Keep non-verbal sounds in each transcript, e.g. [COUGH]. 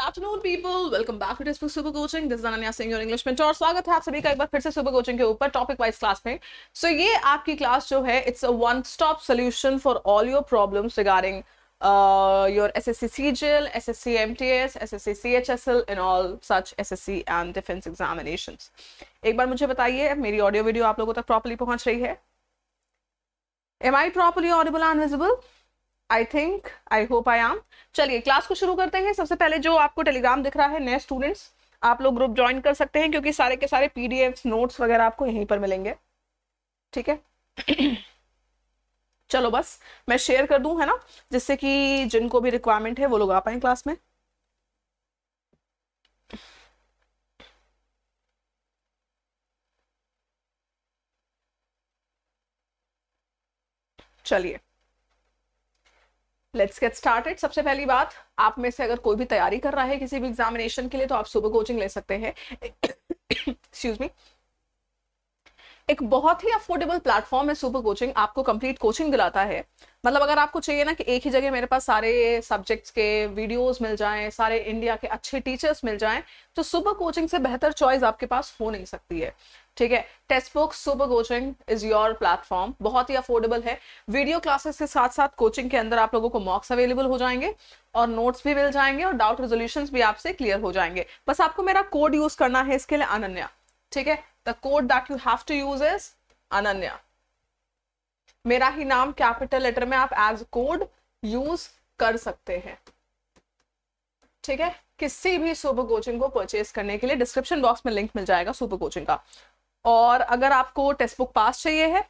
Afternoon people welcome back to test super coaching this Ananya Singh और English mentor स्वागत है आप सभी का एक बार फिर से सुपर कोचिंग के ऊपर टॉपिक वाइज क्लास में सो ये आपकी क्लास जो है it's a one stop solution for all your problems regarding your S S C C G L S S C M T S S S C C H S L in all such S S C and defence examination एक बार मुझे बताइए मेरी audio video आप लोगों तक properly पहुंच रही है am I properly audible and visible I think I hope I am चलिए क्लास को शुरू करते हैं सबसे पहले जो आपको टेलीग्राम दिख रहा है नए स्टूडेंट्स आप लोग ग्रुप ज्वाइन कर सकते हैं क्योंकि सारे के सारे पीडीएफ नोट्स वगैरह आपको यहीं पर मिलेंगे ठीक है [CLEARS THROAT] चलो बस मैं शेयर कर दूं है ना जिससे कि जिनको भी रिक्वायरमेंट है वो लोग आ पाए क्लास में चलिए लेट्स गेट स्टार्टेड सबसे पहली बात आप में से अगर कोई भी तैयारी कर रहा है किसी भी एग्जामिनेशन के लिए तो आप सुबह कोचिंग ले सकते हैं एक्सक्यूज मी एक बहुत ही अफोर्डेबल प्लेटफॉर्म है सुपर कोचिंग आपको कंप्लीट कोचिंग दिलाता है मतलब अगर आपको चाहिए ना कि एक ही जगह मेरे पास सारे सब्जेक्ट्स के वीडियोस मिल जाएं सारे इंडिया के अच्छे टीचर्स मिल जाएं तो सुपर कोचिंग से बेहतर चॉइस आपके पास हो नहीं सकती है ठीक है test book super coaching is your platform बहुत ही अफोर्डेबल है वीडियो क्लासेस के साथ साथ कोचिंग के अंदर आप लोगों को मॉक्स अवेलेबल हो जाएंगे और नोट्स भी मिल जाएंगे और डाउट रेजोल्यूशन भी आपसे क्लियर हो जाएंगे बस आपको मेरा कोड यूज करना है इसके लिए अनन्या ठीक है the code that you have to use is Ananya मेरा ही नाम कैपिटल लेटर में आप एज कोड यूज कर सकते हैं ठीक है किसी भी सुपर कोचिंग को परचेज करने के लिए डिस्क्रिप्शन बॉक्स में लिंक मिल जाएगा सुपर कोचिंग का और अगर आपको टेस्ट बुक पास चाहिए है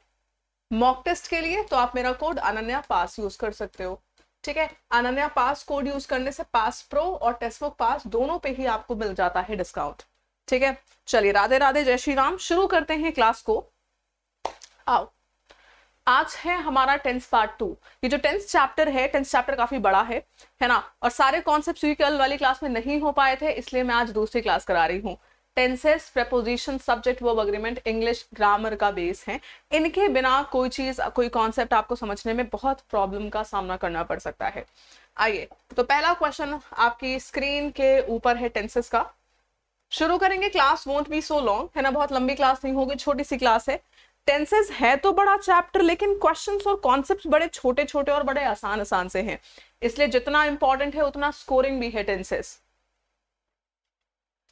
मॉक टेस्ट के लिए तो आप मेरा कोड अनन्या पास यूज कर सकते हो ठीक है अनन्या पास कोड यूज करने से पास प्रो और टेस्ट बुक पास दोनों पे ही आपको मिल जाता है डिस्काउंट ठीक है चलिए राधे राधे जय श्री राम शुरू करते हैं क्लास को आओ आज है हमारा टेंस पार्ट टू ये जो टेंस चैप्टर है टेंस चैप्टर काफी बड़ा है है ना और सारे कॉन्सेप्ट वाली क्लास में नहीं हो पाए थे इसलिए मैं आज दूसरी क्लास करा रही हूँ tenses preposition subject verb agreement English grammar का बेस है इनके बिना कोई चीज कोई कॉन्सेप्ट आपको समझने में बहुत प्रॉब्लम का सामना करना पड़ सकता है आइए तो पहला क्वेश्चन आपकी स्क्रीन के ऊपर है टेंसेस का शुरू करेंगे class won't be so long है ना बहुत लंबी क्लास नहीं होगी छोटी सी क्लास है टेंसेस है तो बड़ा चैप्टर लेकिन क्वेश्चंस और कॉन्सेप्ट्स बड़े छोटे छोटे और बड़े आसान आसान से हैं इसलिए जितना इंपॉर्टेंट है उतना स्कोरिंग भी है टेंसेस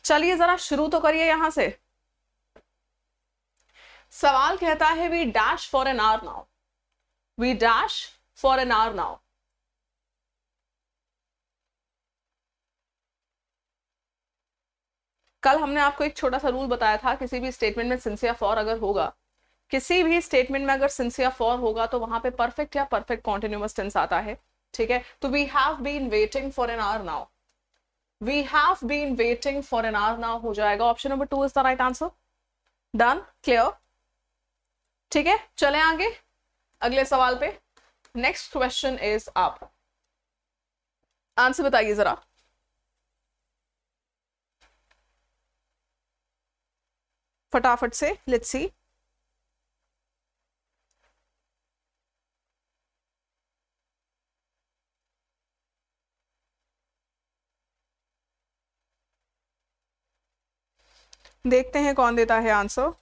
चलिए जरा शुरू तो करिए यहां से सवाल कहता है we dash for an hour now we dash for an hour now कल हमने आपको एक छोटा सा रूल बताया था किसी भी स्टेटमेंट में सिंसियर फॉर अगर होगा किसी भी स्टेटमेंट में अगर सिंसियर फॉर होगा तो वहां पे परफेक्ट या परफेक्ट कॉन्टिन्यूस टेंस आता है ठीक है तो we have been waiting for an hour now we have been waiting for an hour now हो जाएगा option number two is the right answer done clear ठीक है चले आगे अगले सवाल पे नेक्स्ट क्वेश्चन इज आप आंसर बताइए जरा फटाफट से लेट्स सी देखते हैं कौन देता है आंसर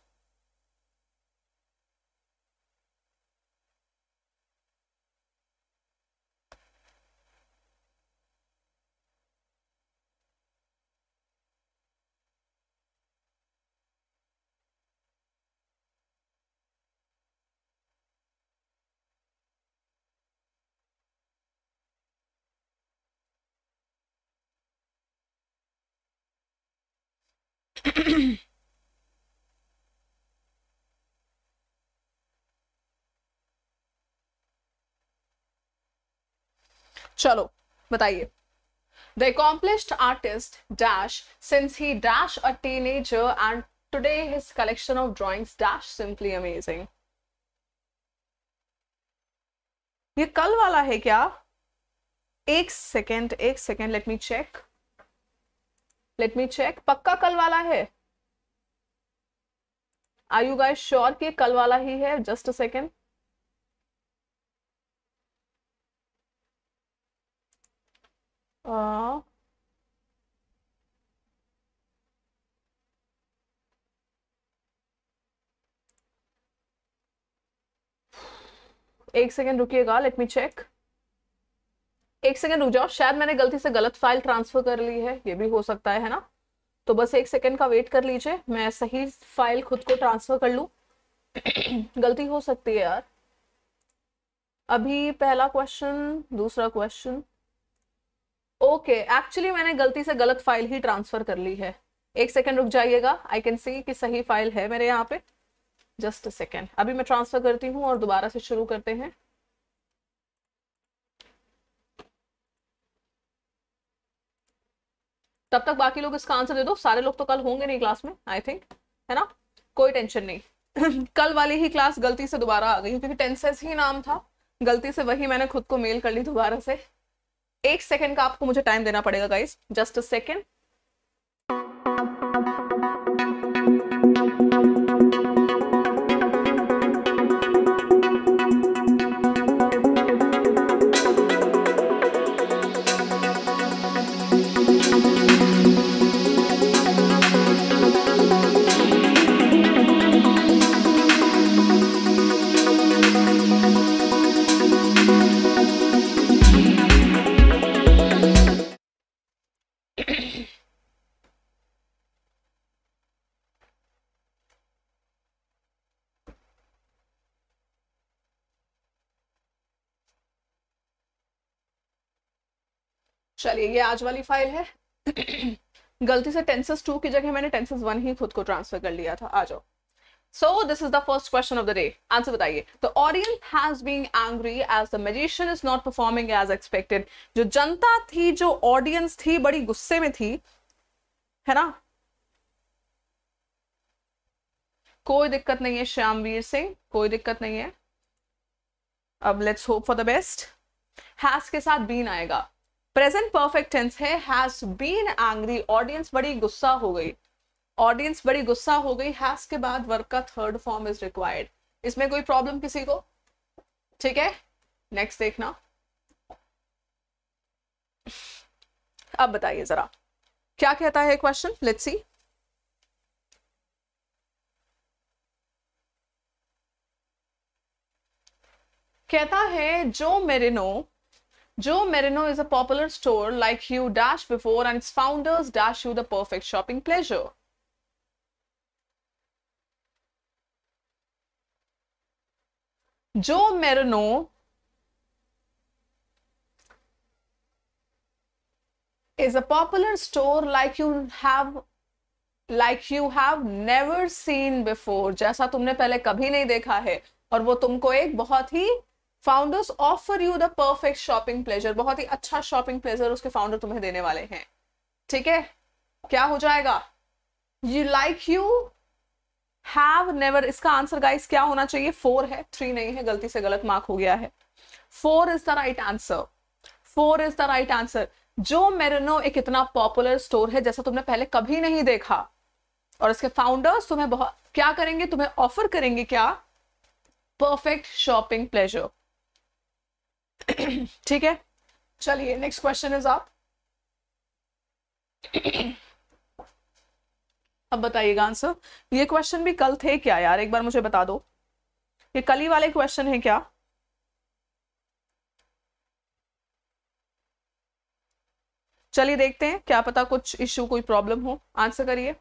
चलो बताइए the accomplished artist dash since he dash a teenager and today his collection of drawings dash simply amazing ये कल वाला है क्या एक सेकेंड एक second let me check let me check पक्का कल वाला है आई यू गाइस श्योर कि कल वाला ही है जस्ट अ सेकेंड a एक सेकेंड रुकिएगा लेट मी चेक एक सेकेंड रुक जाओ शायद मैंने गलती से गलत फाइल ट्रांसफर कर ली है ये भी हो सकता है है ना तो बस एक सेकेंड का वेट कर लीजिए मैं सही फाइल खुद को ट्रांसफर कर लू [COUGHS] गलती हो सकती है यार अभी पहला क्वेश्चन दूसरा क्वेश्चन ओके okay, एक्चुअली मैंने गलती से गलत फाइल ही ट्रांसफर कर ली है एक सेकेंड रुक जाइएगा आई कैन सी कि सही फाइल है मेरे यहाँ पे जस्ट सेकेंड अभी मैं ट्रांसफर करती हूँ और दोबारा से शुरू करते हैं तब तक बाकी लोग इसका आंसर दे दो सारे लोग तो कल होंगे नहीं क्लास में आई थिंक है ना कोई टेंशन नहीं [LAUGHS] कल वाली ही क्लास गलती से दोबारा आ गई क्योंकि टेंसेस ही नाम था गलती से वही मैंने खुद को मेल कर ली दोबारा से एक सेकंड का आपको मुझे टाइम देना पड़ेगा गाइस जस्ट अ सेकेंड चलिए ये आज वाली फाइल है [COUGHS] गलती से टेंसेस टू की जगह मैंने टेंसेस वन ही खुद को ट्रांसफर कर लिया था आ जाओ so this is the first question of the day answer बताइए. The audience has been angry as the magician is not performing as expected जो जनता थी जो ऑडियंस थी बड़ी गुस्से में थी है ना कोई दिक्कत नहीं है श्यामवीर सिंह कोई दिक्कत नहीं है अब let's hope for the best has के साथ बीन आएगा प्रेजेंट परफेक्ट टेंस है हैज बीन एंग्री ऑडियंस बड़ी गुस्सा हो गई ऑडियंस बड़ी गुस्सा हो गई हैज के बाद वर्क का थर्ड फॉर्म इज रिक्वायर्ड इसमें कोई प्रॉब्लम किसी को ठीक है नेक्स्ट देखना अब बताइए जरा क्या कहता है क्वेश्चन लेट्स सी कहता है Joe Merino Joe Merino is a popular store like you dash before and its founders dash you the perfect shopping pleasure. Joe Merino is a popular store like you have like you have never seen before जैसा तुमने पहले कभी नहीं देखा है और वो तुमको एक बहुत ही founders offer you the perfect shopping pleasure बहुत ही अच्छा शॉपिंग प्लेजर उसके फाउंडर तुम्हें देने वाले हैं ठीक है क्या हो जाएगा you like you have never इसका आंसर गाइस क्या होना चाहिए फोर है थ्री नहीं है गलती से गलत मार्क हो गया है four is the right answer four is the right answer Joe Merino एक इतना पॉपुलर स्टोर है जैसा तुमने पहले कभी नहीं देखा और इसके फाउंडर्स तुम्हें बहुत क्या करेंगे तुम्हें ऑफर करेंगे क्या परफेक्ट शॉपिंग प्लेजर ठीक है चलिए नेक्स्ट क्वेश्चन इज आप अब बताइएगा आंसर ये क्वेश्चन भी कल थे क्या यार एक बार मुझे बता दो ये कल ही वाले क्वेश्चन है क्या चलिए देखते हैं क्या पता कुछ इश्यू कोई प्रॉब्लम हो आंसर करिए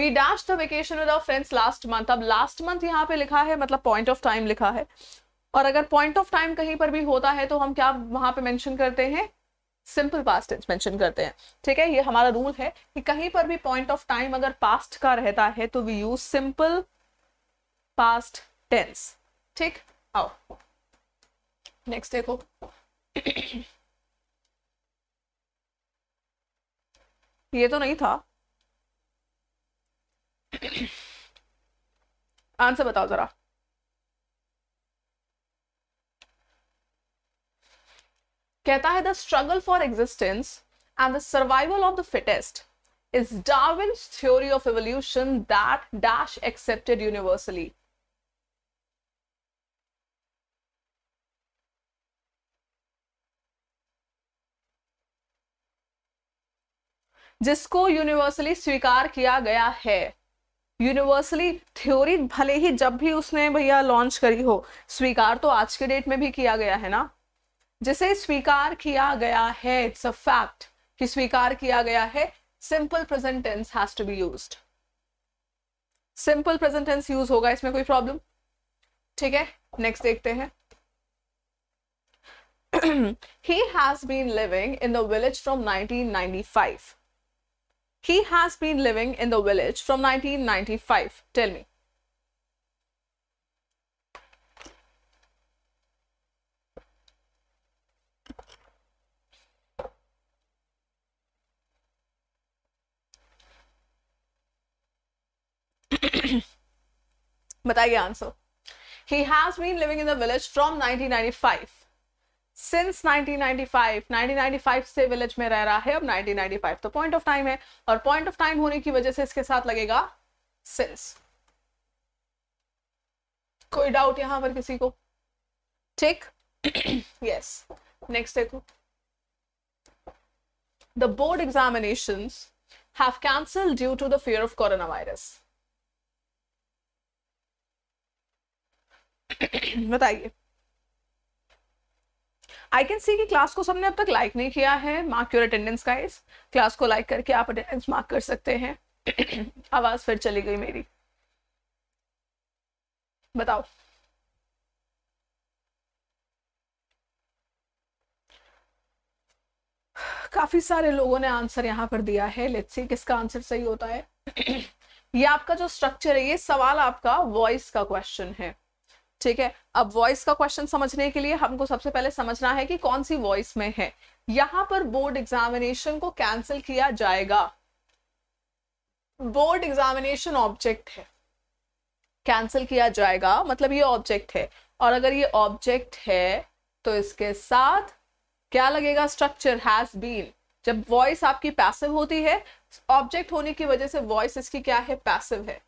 we dash the vacation with our friends last month अब लास्ट मंथ यहाँ पे लिखा है मतलब पॉइंट ऑफ टाइम लिखा है और अगर पॉइंट ऑफ टाइम कहीं पर भी होता है तो हम क्या वहां पे मेंशन करते हैं सिंपल पास्ट टेंस मेंशन करते हैं ठीक है ये हमारा रूल है कि कहीं पर भी पॉइंट ऑफ टाइम अगर पास्ट का रहता है तो we use simple past tense ठीक आओ नेक्स्ट देखो [CLEARS THROAT] ये तो नहीं था आंसर [CLEARS THROAT] बताओ जरा कहता है the struggle for existence and the survival of the fittest is Darwin's theory of evolution that dash accepted universally जिसको यूनिवर्सली स्वीकार किया गया है यूनिवर्सली थ्योरी भले ही जब भी उसने भैया लॉन्च करी हो स्वीकार तो आज के डेट में भी किया गया है ना जिसे स्वीकार किया गया है इट्स अ फैक्ट कि स्वीकार किया गया है simple present tense has to be use simple present tense use होगा इसमें कोई प्रॉब्लम ठीक है नेक्स्ट देखते हैं [CLEARS THROAT] he has been living in the village from 1995 he has been living in the village from 1995 tell me बताइए आंसर ही has been living in the village from 1995 since 1995 1995 से विलेज में रह रहा है अब 1995 तो पॉइंट ऑफ टाइम है और पॉइंट ऑफ टाइम होने की वजह से इसके साथ लगेगा सिंस कोई डाउट यहां पर किसी को ठीक यस [COUGHS] नेक्स्ट देखो the board examination have cancel due to the fear of corona virus [COUGHS] बताइए आई कैन सी कि क्लास को सबने अब तक लाइक नहीं किया है mark your attendance guys class को लाइक करके आप अटेंडेंस मार्क कर सकते हैं [COUGHS] आवाज फिर चली गई मेरी बताओ काफी सारे लोगों ने आंसर यहां पर दिया है लेट्स सी किसका आंसर सही होता है [COUGHS] ये आपका जो स्ट्रक्चर है ये सवाल आपका वॉइस का क्वेश्चन है ठीक है अब वॉइस का क्वेश्चन समझने के लिए हमको सबसे पहले समझना है कि कौन सी वॉइस में है यहां पर बोर्ड एग्जामिनेशन को कैंसिल किया जाएगा बोर्ड एग्जामिनेशन ऑब्जेक्ट है कैंसिल किया जाएगा मतलब ये ऑब्जेक्ट है और अगर ये ऑब्जेक्ट है तो इसके साथ क्या लगेगा स्ट्रक्चर हैज बीन जब वॉइस आपकी पैसिव होती है ऑब्जेक्ट होने की वजह से वॉइस इसकी क्या है पैसिव है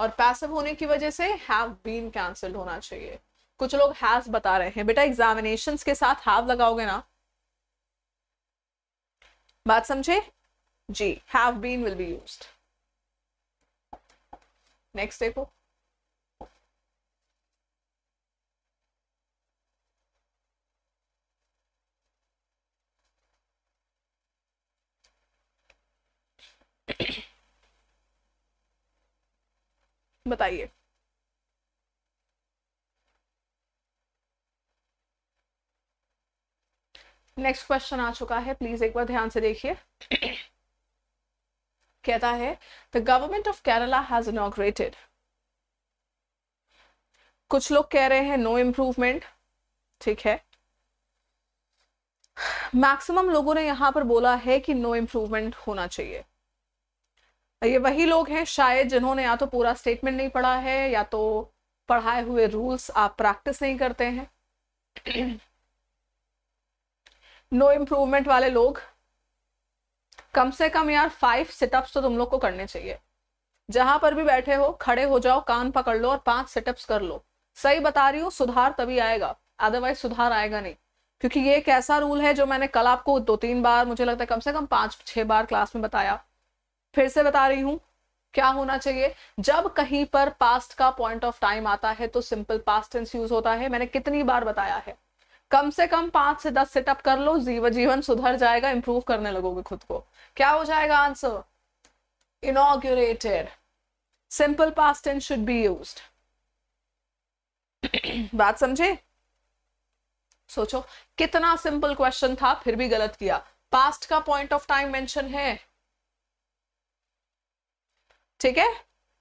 और पैसिव होने की वजह से हैव बीन कैंसल्ड होना चाहिए कुछ लोग हैज बता रहे हैं बेटा एग्जामिनेशन के साथ हैव लगाओगे ना बात समझे जी have been will be used next देखो बताइए नेक्स्ट क्वेश्चन आ चुका है प्लीज एक बार ध्यान से देखिए कहता है the government of Kerala has inaugurated कुछ लोग कह रहे हैं नो इम्प्रूवमेंट ठीक है मैक्सिमम लोगों ने यहां पर बोला है कि नो इम्प्रूवमेंट होना चाहिए ये वही लोग हैं शायद जिन्होंने या तो पूरा स्टेटमेंट नहीं पढ़ा है या तो पढ़ाए हुए रूल्स आप प्रैक्टिस नहीं करते हैं नो इम्प्रूवमेंट वाले लोग कम से कम यार फाइव सिटअप्स तो तुम लोग को करने चाहिए जहां पर भी बैठे हो खड़े हो जाओ कान पकड़ लो और पांच सिटअप्स कर लो सही बता रही हूँ सुधार तभी आएगा अदरवाइज सुधार आएगा नहीं क्योंकि ये एक ऐसा रूल है जो मैंने कल आपको दो तीन बार मुझे लगता है कम से कम पांच छह बार क्लास में बताया फिर से बता रही हूं क्या होना चाहिए जब कहीं पर पास्ट का पॉइंट ऑफ टाइम आता है तो सिंपल पास्ट टेंस यूज होता है मैंने कितनी बार बताया है कम से कम पांच से दस सेटअप कर लो जीवन जीवन सुधर जाएगा इंप्रूव करने लगोगे खुद को क्या हो जाएगा answer inaugurated simple past tense should be use बात समझे सोचो कितना सिंपल क्वेश्चन था फिर भी गलत किया पास्ट का पॉइंट ऑफ टाइम मेंशन है ठीक है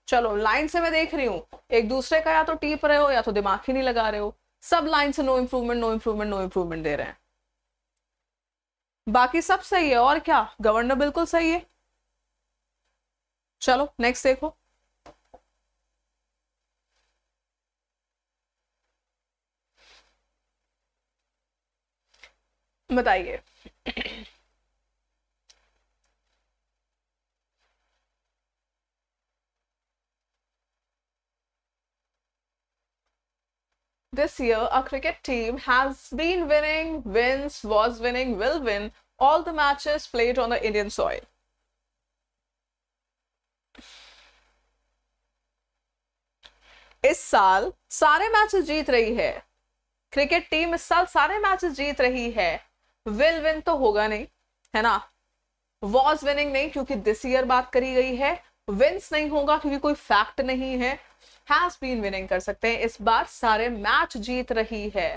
चलो लाइन से मैं देख रही हूँ एक दूसरे का या तो टीप रहे हो या तो दिमाग ही नहीं लगा रहे हो सब लाइन से no improvement no improvement no improvement दे रहे हैं बाकी सब सही है और क्या गवर्नर बिल्कुल सही है चलो नेक्स्ट देखो बताइए this year our cricket team has been winning, wins, was winning, will win all the matches played on the Indian soil. इस साल सारे मैचेस जीत रही है क्रिकेट टीम इस साल सारे मैचेस जीत रही है विल विन तो होगा नहीं है ना वॉज विनिंग नहीं क्योंकि दिस ईयर बात करी गई है विंस नहीं होगा क्योंकि कोई फैक्ट नहीं है हैज बीन विनिंग कर सकते हैं इस बार सारे मैच जीत रही है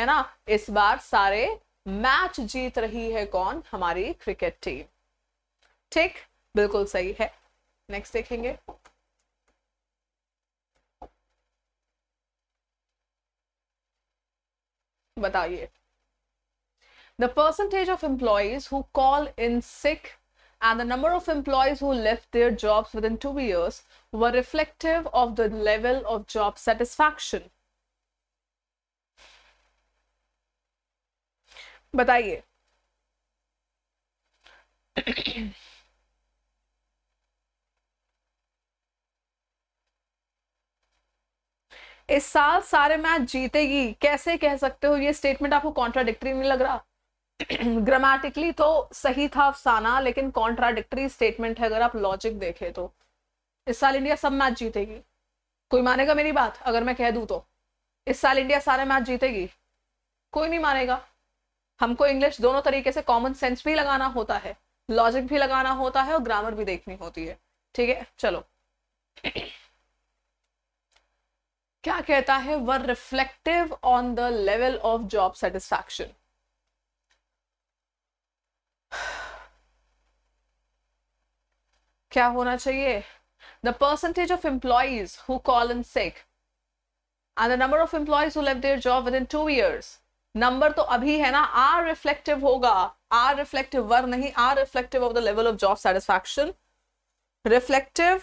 है ना इस बार सारे मैच जीत रही है कौन हमारी क्रिकेट टीम ठीक बिल्कुल सही है नेक्स्ट देखेंगे बताइए the percentage of employees who call in sick and the number of employees who left their jobs within two years were reflective of the level of job satisfaction. बताइए इस साल सारे मैच जीतेगी कैसे कह सकते हो ये स्टेटमेंट आपको कॉन्ट्राडिक्टरी नहीं लग रहा ग्रामेटिकली [CLEARS THROAT] तो सही था अफसाना लेकिन कॉन्ट्राडिक्टरी स्टेटमेंट है अगर आप लॉजिक देखें तो इस साल इंडिया सब मैच जीतेगी कोई मानेगा मेरी बात अगर मैं कह दूं तो इस साल इंडिया सारे मैच जीतेगी कोई नहीं मानेगा हमको इंग्लिश दोनों तरीके से कॉमन सेंस भी लगाना होता है लॉजिक भी लगाना होता है और ग्रामर भी देखनी होती है ठीक है चलो क्या कहता है were reflective on the level of job satisfaction क्या होना चाहिए the percentage of employees who call in sick and the number of employees who left their job within two years number तो अभी है ना आर रिफ्लेक्टिव होगा are reflective were नहीं are reflective of the level of job satisfaction reflective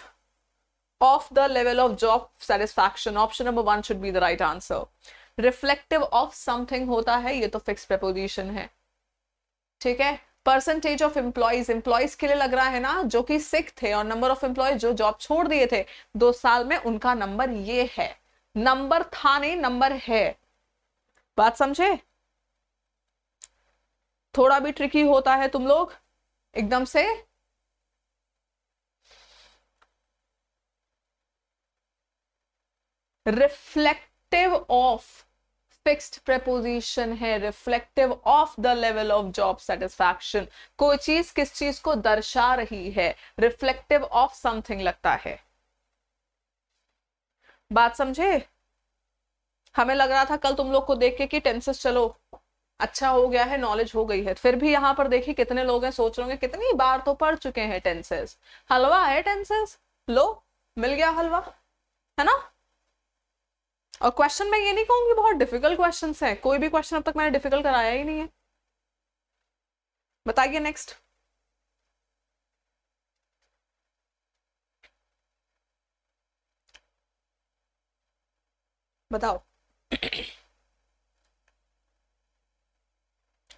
of the level of job satisfaction option number 1 should be the right answer reflective of something होता है ये तो fixed preposition है ठीक है percentage of employees employees के लिए लग रहा है ना जो कि सिख थे और नंबर ऑफ एम्प्लॉयज जो जॉब छोड़ दिए थे दो साल में उनका नंबर ये है नंबर था नहीं नंबर है बात समझे थोड़ा भी ट्रिकी होता है तुम लोग एकदम से रिफ्लेक्टिव ऑफ फिक्स्ड प्रपोजिशन है reflective of the level of job satisfaction कोई चीज किस चीज को दर्शा रही है रिफ्लेक्टिव ऑफ समथिंग लगता है बात समझे हमें लग रहा था कल तुम लोग को देख के कि टेंसेस चलो अच्छा हो गया है नॉलेज हो गई है फिर भी यहां पर देखिए कितने लोग हैं सोच रहे कितनी बार तो पढ़ चुके हैं टेंसेस हलवा है टेंसेस लो मिल गया हलवा है ना और क्वेश्चन मैं ये नहीं कहूंगी बहुत डिफिकल्ट क्वेश्चन है कोई भी क्वेश्चन अब तक मैंने डिफिकल्ट कराया ही नहीं है बताइए नेक्स्ट बताओ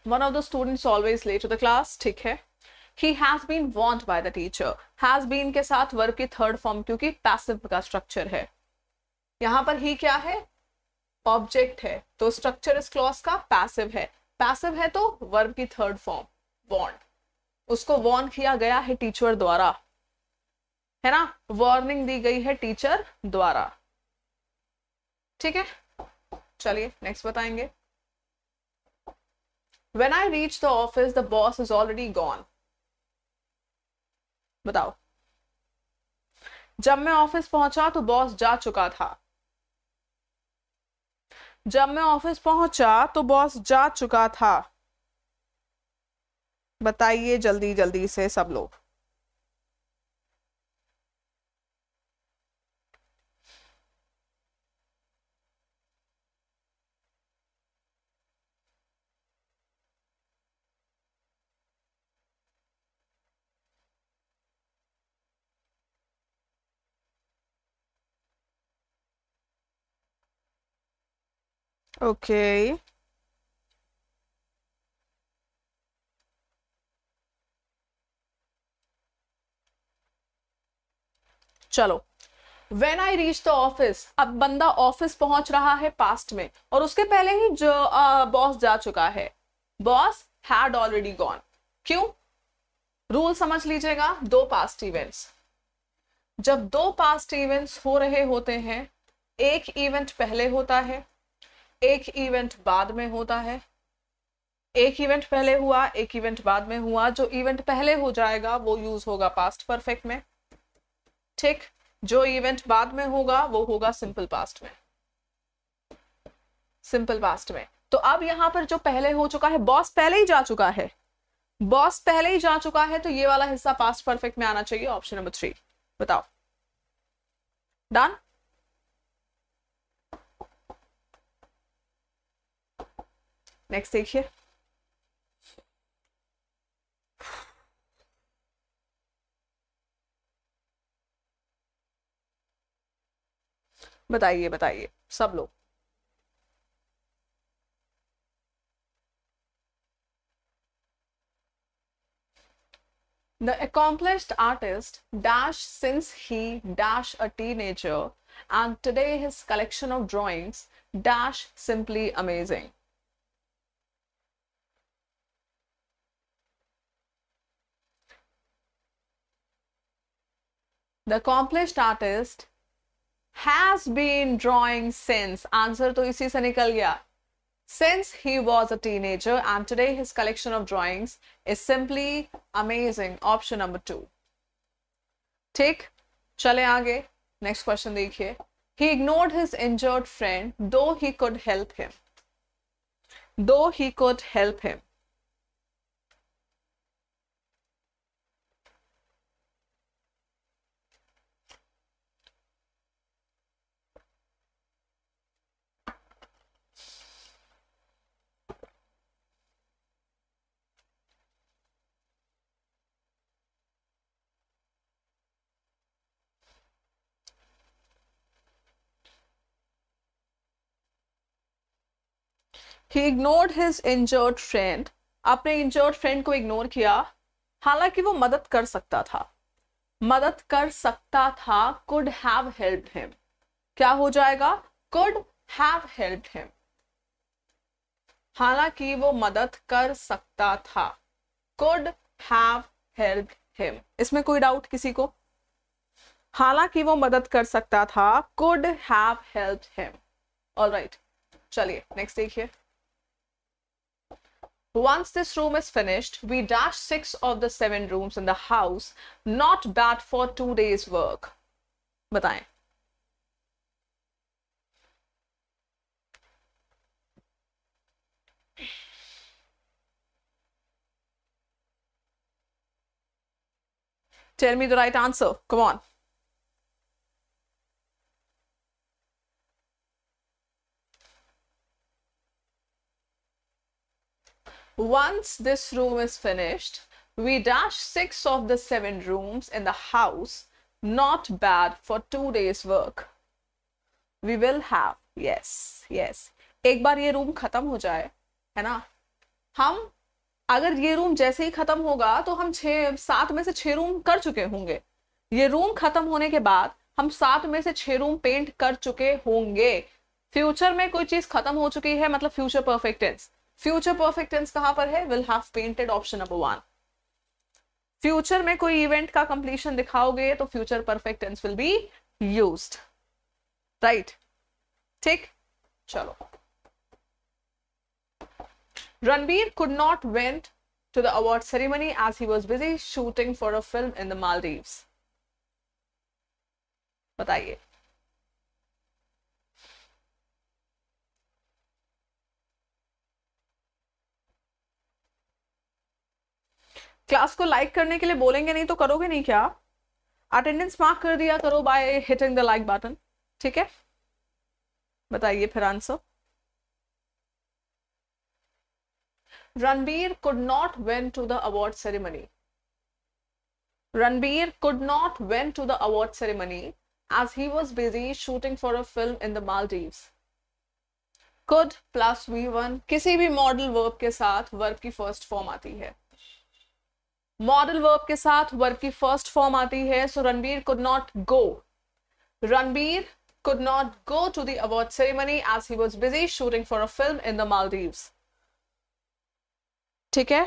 one of the student always late to the class ठीक है he has been warned by the teacher has been के साथ वर्ग की थर्ड फॉर्म क्योंकि पैसिव का स्ट्रक्चर है यहाँ पर ही क्या है ऑब्जेक्ट है तो स्ट्रक्चर इस क्लॉज का पैसिव है पैसिव है तो वर्ब की थर्ड फॉर्म वॉन्ड उसको वॉर्न किया गया है टीचर द्वारा है ना वार्निंग दी गई है टीचर द्वारा ठीक है चलिए नेक्स्ट बताएंगे when I reach the office the boss is already gone बताओ जब मैं ऑफिस पहुंचा तो बॉस जा चुका था जब मैं ऑफिस पहुंचा तो बॉस जा चुका था बताइए जल्दी जल्दी से सब लोग Okay. चलो when I reach the office अब बंदा ऑफिस पहुंच रहा है पास्ट में और उसके पहले ही जो बॉस uh, जा चुका है बॉस हैड ऑलरेडी गॉन क्यों रूल समझ लीजिएगा दो पास्ट इवेंट्स जब दो पास्ट इवेंट्स हो रहे होते हैं एक इवेंट पहले होता है एक इवेंट बाद में होता है एक इवेंट पहले हुआ एक इवेंट बाद में हुआ जो इवेंट पहले हो जाएगा वो यूज होगा पास्ट परफेक्ट में ठीक जो इवेंट बाद में होगा वो होगा सिंपल पास्ट में सिंपल पास्ट में तो अब यहां पर जो पहले हो चुका है बॉस पहले ही जा चुका है बॉस पहले ही जा चुका है तो ये वाला हिस्सा पास्ट परफेक्ट में आना चाहिए ऑप्शन नंबर थ्री बताओ डन Next section. बताइए बताइए सब लोग The accomplished artist dash since he dash a teenager and today his collection of drawings dash simply amazing. The accomplished artist has been drawing since. Answer to इसी से निकल Since he was a teenager and today his collection of drawings is simply amazing. Option number two. ठीक Chale aage. Next question. देखिए he ignored his injured friend though he could help him though he could help him he ignored his injured friend अपने injured friend को ignore किया हालांकि वो मदद कर सकता था मदद कर सकता था कुड हैव हेल्प हिम क्या हो जाएगा कुड हैव हेल्प हिम हालांकि वो मदद कर सकता था कुड हैव हेल्प हिम इसमें कोई डाउट किसी को हालांकि वो मदद कर सकता था could have help him all right चलिए नेक्स्ट देखिए Once this room is finished, we dash six of the seven rooms in the house. Not bad for two days work. बताएं Tell me the right answer. Come on. Once this room is finished, we dash six of the seven rooms in the house. Not bad for two days work. We will have, yes, yes. एक बार ये room खत्म हो जाए है ना हम अगर ये रूम जैसे ही खत्म होगा तो हम छह सात में से छह रूम कर चुके होंगे ये रूम खत्म होने के बाद हम सात में से छह रूम पेंट कर चुके होंगे फ्यूचर में कोई चीज़ खत्म हो चुकी है मतलब future perfect tense future perfect tense कहां पर है will have painted option number one future में कोई इवेंट का कंप्लीशन दिखाओगे तो future perfect tense will be use right ठीक चलो Ranbir could not went to the award ceremony as he was busy shooting for a film in the Maldives बताइए class को like करने के लिए बोलेंगे नहीं तो करोगे नहीं क्या अटेंडेंस मार्क कर दिया करो by hitting the like button ठीक है बताइए फिर answer Ranbir could not went to the award ceremony Ranbir could not went to the award ceremony as he was busy shooting for a film in the Maldives could plus V one किसी भी model work के साथ work की first form आती है modal verb के साथ verb की फर्स्ट फॉर्म आती है so Ranbir could not go Ranbir could not go to the award ceremony as he was busy shooting for a film in the Maldives ठीक है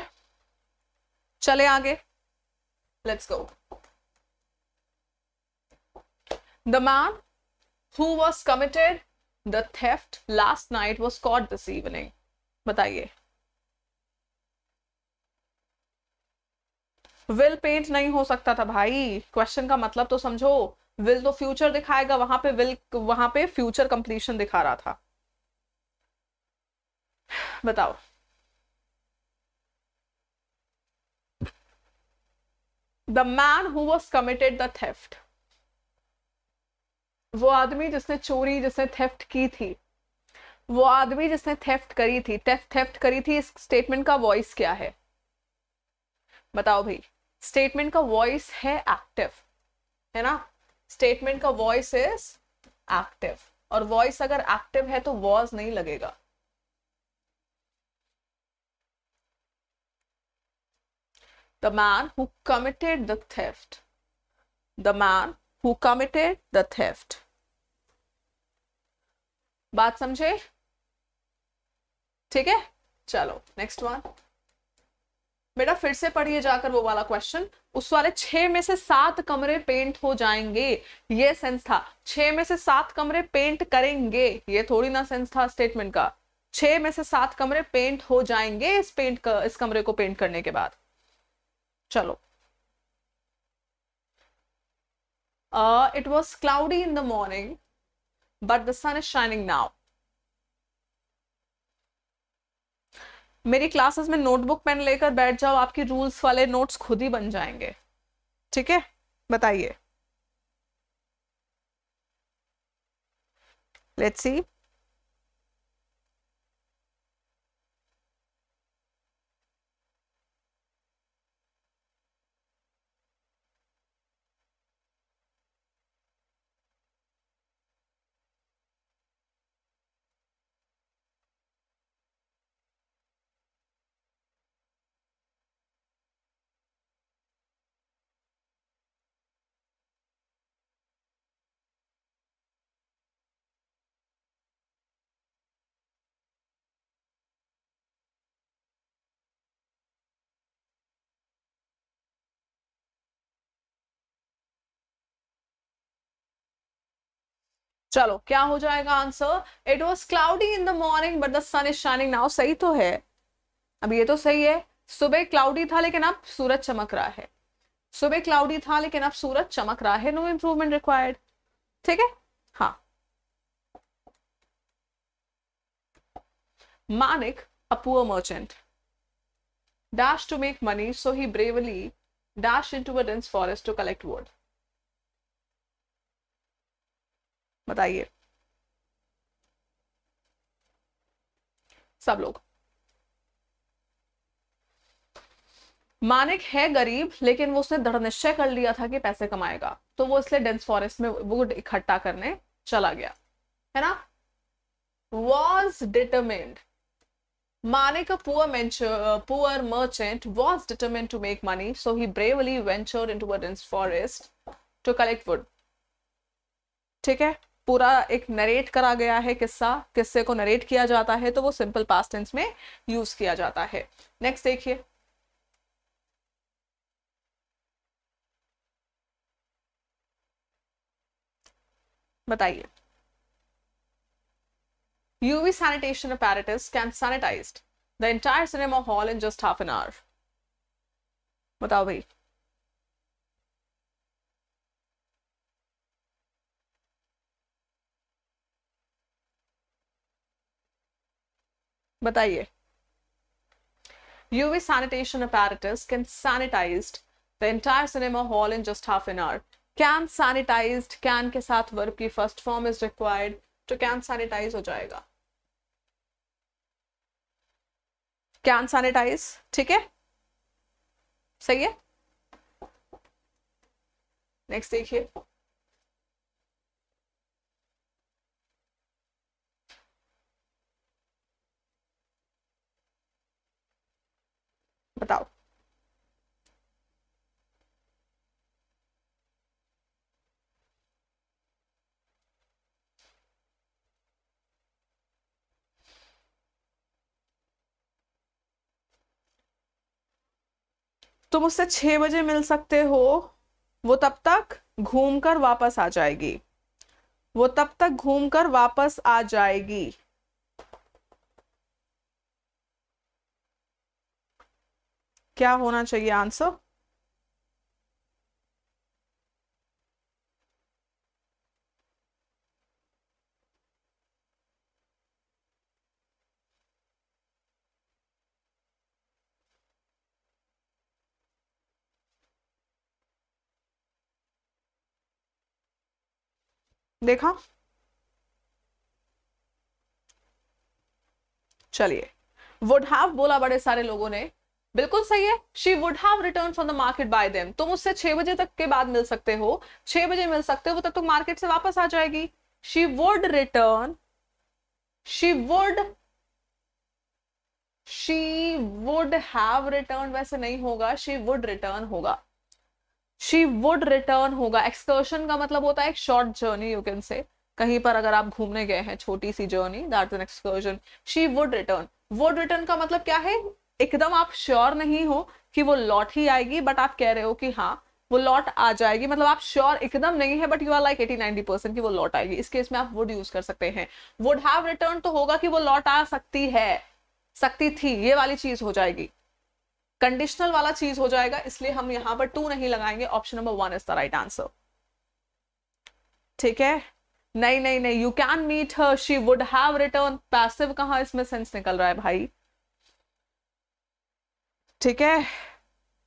चले आगे let's go the man who was committed the theft last night was caught this evening बताइए will paint नहीं हो सकता था भाई क्वेश्चन का मतलब तो समझो विल तो फ्यूचर दिखाएगा वहां पे विल वहां पे फ्यूचर कंप्लीशन दिखा रहा था बताओ the man who was committed the theft वो आदमी जिसने चोरी जिसने थेफ्ट की थी वो आदमी जिसने थेफ्ट करी थी थेफ्ट थेफ्ट करी थी इस स्टेटमेंट का वॉइस क्या है बताओ भाई स्टेटमेंट का वॉइस है एक्टिव है ना स्टेटमेंट का वॉइस इज एक्टिव और वॉइस अगर एक्टिव है तो वॉज नहीं लगेगा the man who committed the theft the man who committed the theft बात समझे ठीक है चलो नेक्स्ट वन बेटा फिर से पढ़िए जाकर वो वाला क्वेश्चन उस वाले छह में से सात कमरे पेंट हो जाएंगे ये सेंस था छह में से सात कमरे पेंट करेंगे ये थोड़ी ना सेंस था स्टेटमेंट का छह में से सात कमरे पेंट हो जाएंगे इस पेंट का इस कमरे को पेंट करने के बाद चलो it was cloudy in the morning but the sun is shining now मेरी क्लासेस में नोटबुक पेन लेकर बैठ जाओ आपकी रूल्स वाले नोट्स खुद ही बन जाएंगे ठीक है बताइए लेट्स सी चलो क्या हो जाएगा answer it was cloudy in the morning but the sun is shining now सही तो है अब ये तो सही है सुबह क्लाउडी था लेकिन अब सूरज चमक रहा है सुबह क्लाउडी था लेकिन अब सूरज चमक रहा है नो इम्प्रूवमेंट रिक्वायर्ड ठीक है हाँ Manik a merchant dash to make money so he bravely dash into a dense forest to collect wood बताइए सब लोग मानिक है गरीब लेकिन वो उसने दृढ़ निश्चय कर लिया था कि पैसे कमाएगा तो वो इसलिए डेंस फॉरेस्ट में वो इकट्ठा करने चला गया है ना was determined Manik a poor poor merchant was determined to make money so he bravely venture into a forest to collect wood ठीक है पूरा एक नरेट करा गया है किस्सा किस्से को नरेट किया जाता है तो वो सिंपल पास टेंस में यूज किया जाता है नेक्स्ट देखिए बताइए UV sanitation apparatus can sanitise the entire cinema hall in just half an hour बताओ भाई बताइए UV sanitation apparatus can sanitise the entire cinema hall in just half an hour can sanitise can के साथ verb की first form is required तो can sanitise हो जाएगा can sanitise ठीक है सही है नेक्स्ट देखिए बताओ तुम उससे छह बजे मिल सकते हो वो तब तक घूमकर वापस आ जाएगी वो तब तक घूमकर वापस आ जाएगी क्या होना चाहिए आंसर देखा चलिए वुड हैव बोला बड़े सारे लोगों ने बिल्कुल सही है she would have return from the market by then तुम उससे छह बजे तक के बाद मिल सकते हो छह बजे मिल सकते हो तब तक मार्केट से वापस आ जाएगी she would return she would she would have return वैसे नहीं होगा शी वुड रिटर्न होगा शी वुड रिटर्न होगा एक्सकर्शन का मतलब होता है एक short journey you can say कहीं पर अगर आप घूमने गए हैं छोटी सी journey that's an excursion she would return would return का मतलब क्या है एकदम आप श्योर नहीं हो कि वो लौट ही आएगी बट आप कह रहे हो कि हाँ वो लौट आ जाएगी मतलब आप श्योर एकदम नहीं है but you are like eighty ninety percent की वो लौट आएगी इस केस में आप वुड यूज कर सकते हैं वुड हैव रिटर्न तो होगा कि वो लौट आ सकती है सकती थी ये वाली चीज हो जाएगी कंडीशनल वाला चीज हो जाएगा इसलिए हम यहां पर टू नहीं लगाएंगे option number one is the right answer ठीक है नहीं नहीं नहीं you can meet her she would have return passive कहां इसमें सेंस निकल रहा है भाई ठीक है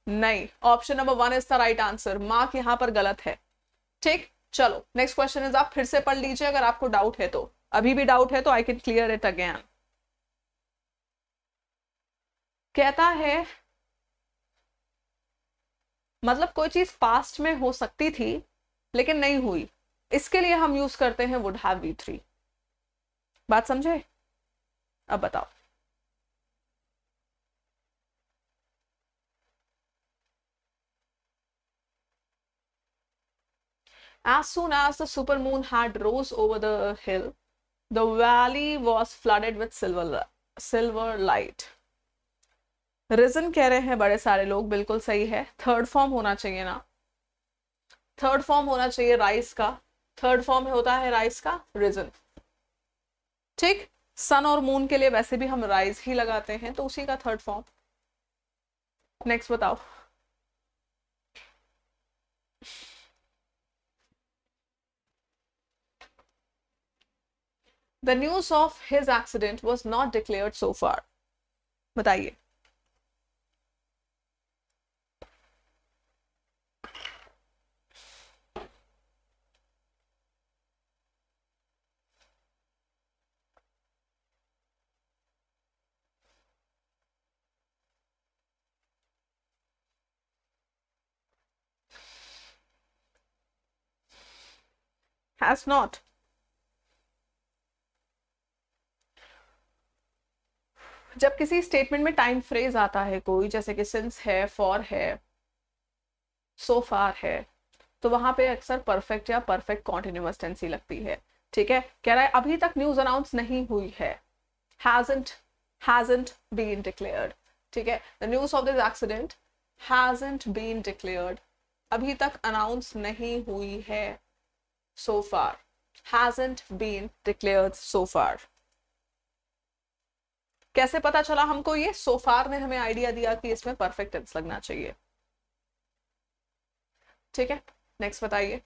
नहीं option number one is the right answer mark यहां पर गलत है ठीक चलो नेक्स्ट क्वेश्चन इज आप फिर से पढ़ लीजिए अगर आपको डाउट है तो अभी भी डाउट है तो I can clear it again कहता है मतलब कोई चीज पास्ट में हो सकती थी लेकिन नहीं हुई इसके लिए हम यूज करते हैं वुड हैव वी थ्री बात समझे अब बताओ As soon as the moon had rose over the hill, the valley was flooded with silver silver light. Reason कह रहे हैं बड़े सारे लोग बिल्कुल सही है थर्ड फॉर्म होना चाहिए ना थर्ड फॉर्म होना चाहिए राइस का थर्ड फॉर्म होता है राइस का रिजन ठीक सन और मून के लिए वैसे भी हम राइस ही लगाते हैं तो उसी का थर्ड फॉर्म नेक्स्ट बताओ The news of his accident was not declared so far. बताइए has not जब किसी स्टेटमेंट में टाइम फ्रेज आता है कोई जैसे कि सिंस है फॉर है सो so फार है तो वहां पे अक्सर परफेक्ट या परफेक्ट कॉन्टिन्यूस टेंसी लगती है ठीक है कह रहा है अभी तक न्यूज अनाउंस नहीं हुई है hasn't hasn't been declared ठीक है the news of this accident hasn't been declared अभी तक अनाउंस नहीं हुई है सो फार हैजेंट बीन डिक्लेयर्ड सो फार कैसे पता चला हमको ये सोफार ने हमें आइडिया दिया कि इसमें परफेक्ट टेंस लगना चाहिए ठीक है नेक्स्ट बताइए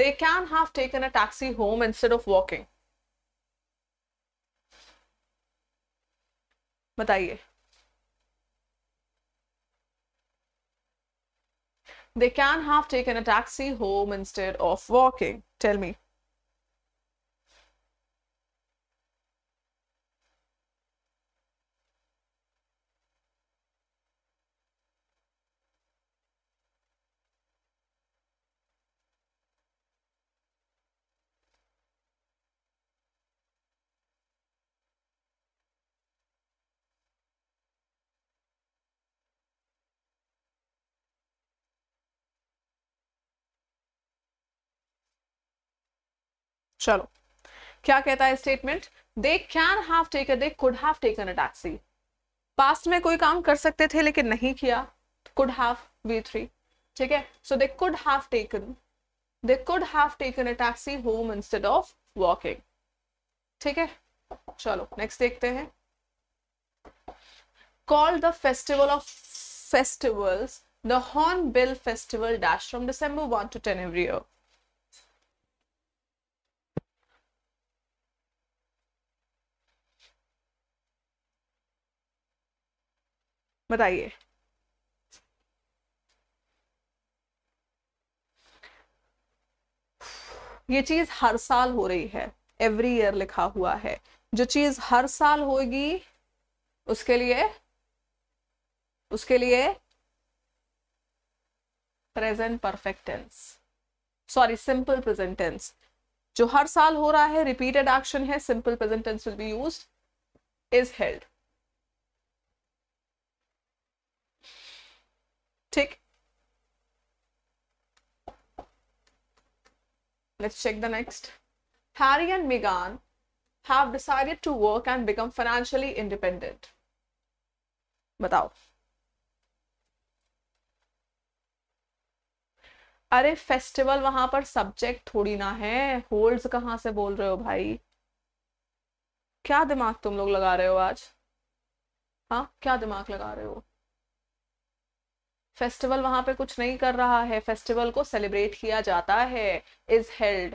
they can have taken a taxi home instead of walking बताइए they can have taken a taxi home instead of walking tell me चलो क्या कहता है statement they can have taken they could have taken a taxi past में कोई काम कर सकते थे लेकिन नहीं किया कुड हैव वी थ्री ठीक है so they could have taken they could have taken a taxi home instead of walking ठीक है चलो नेक्स्ट देखते हैं call the festival of festivals the hornbill festival dash from December one to ten every year बताइए ये चीज हर साल हो रही है एवरी ईयर लिखा हुआ है जो चीज हर साल होगी उसके लिए उसके लिए present perfect tense sorry simple present tense जो हर साल हो रहा है रिपीटेड एक्शन है simple present tense will be used is held tick. let's check the next harry and meghan have decided to work and become financially independent बताओ अरे festival वहां पर सब्जेक्ट थोड़ी ना है होल्ड्स कहाँ से बोल रहे हो भाई क्या दिमाग तुम लोग लगा रहे हो आज हाँ क्या दिमाग लगा रहे हो फेस्टिवल वहां पे कुछ नहीं कर रहा है फेस्टिवल को सेलिब्रेट किया जाता है इज हेल्ड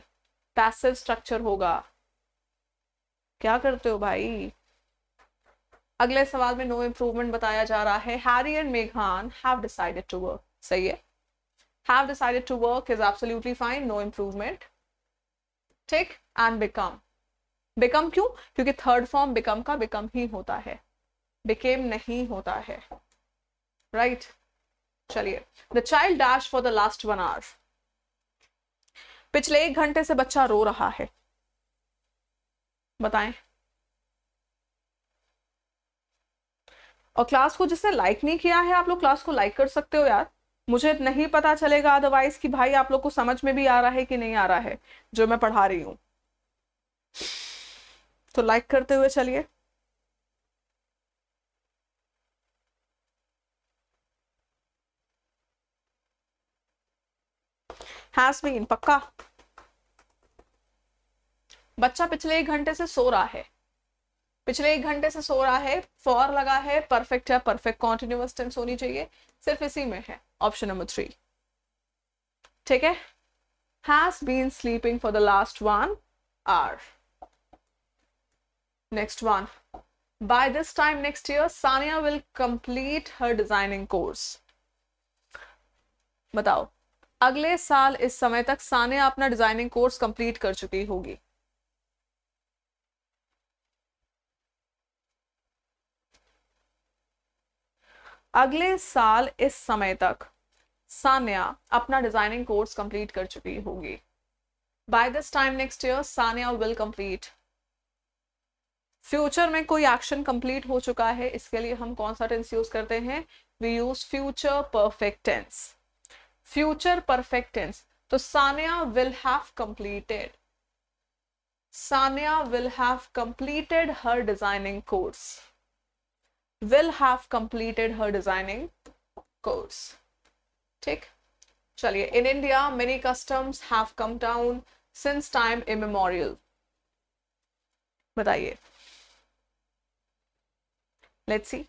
पैसिव स्ट्रक्चर होगा क्या करते हो भाई अगले सवाल में नो इम्प्रूवमेंट बताया जा रहा है हैरी एंड मेघान हैव डिसाइडेड टू वर्क सही है have decided to work is absolutely fine no improvement ठीक एंड बिकम बिकम क्यों क्योंकि थर्ड फॉर्म बिकम का बिकम ही होता है बिकेम नहीं होता है राइट right? चलिए the child dash for the last one hour पिछले एक घंटे से बच्चा रो रहा है बताएं और क्लास को जिसने लाइक नहीं किया है आप लोग क्लास को लाइक कर सकते हो यार मुझे नहीं पता चलेगा अदरवाइज कि भाई आप लोग को समझ में भी आ रहा है कि नहीं आ रहा है जो मैं पढ़ा रही हूं तो लाइक करते हुए चलिए हैज बीन पक्का बच्चा पिछले एक घंटे से सो रहा है पिछले एक घंटे से सो रहा है फॉर लगा है परफेक्ट है परफेक्ट कॉन्टिन्यूस टेंस होनी चाहिए सिर्फ इसी में है ऑप्शन नंबर थ्री ठीक है has been sleeping for the last one hour next one by this time next year Sania will complete her designing course बताओ अगले साल इस समय तक सानिया अपना डिजाइनिंग कोर्स कंप्लीट कर चुकी होगी अगले साल इस समय तक सानिया अपना डिजाइनिंग कोर्स कंप्लीट कर चुकी होगी by this time next year Sania will complete future में कोई एक्शन कंप्लीट हो चुका है इसके लिए हम कौन सा टेंस यूज करते हैं we use future perfect tense future perfect tense तो Sania will have completed Sania will have completed her designing course will have completed her designing course ठीक चलिए in India many customs have come down since time immemorial बताइए let's see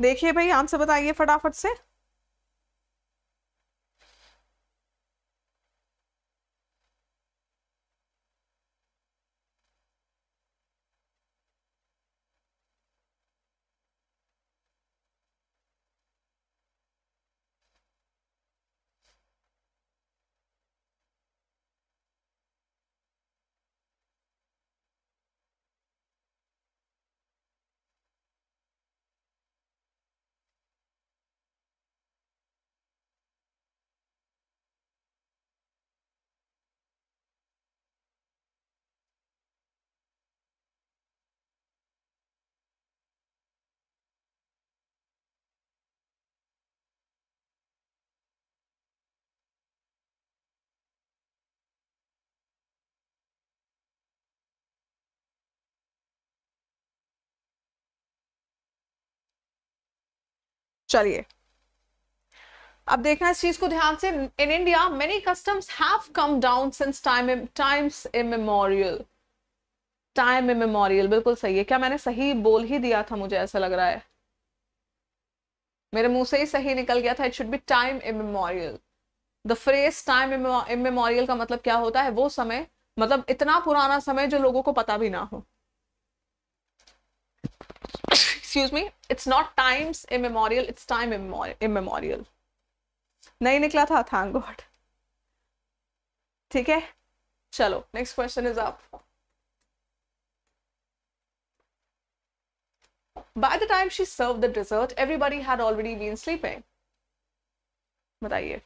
देखिए भाई answer बताइए फटाफट से चलिए अब देखना इस चीज को ध्यान से in India many customs have come down since time times immemorial time immemorial बिल्कुल सही है क्या मैंने सही बोल ही दिया था मुझे ऐसा लग रहा है मेरे मुंह से ही सही निकल गया था it should be time immemorial the phrase time immemorial का मतलब क्या होता है वो समय मतलब इतना पुराना समय जो लोगों को पता भी ना हो excuse me it's not times in memorial it's time in memorial नहीं निकला था थैंक गॉड ठीक है चलो next question is up by the time she serve the dessert everybody had already been sleeping बताइए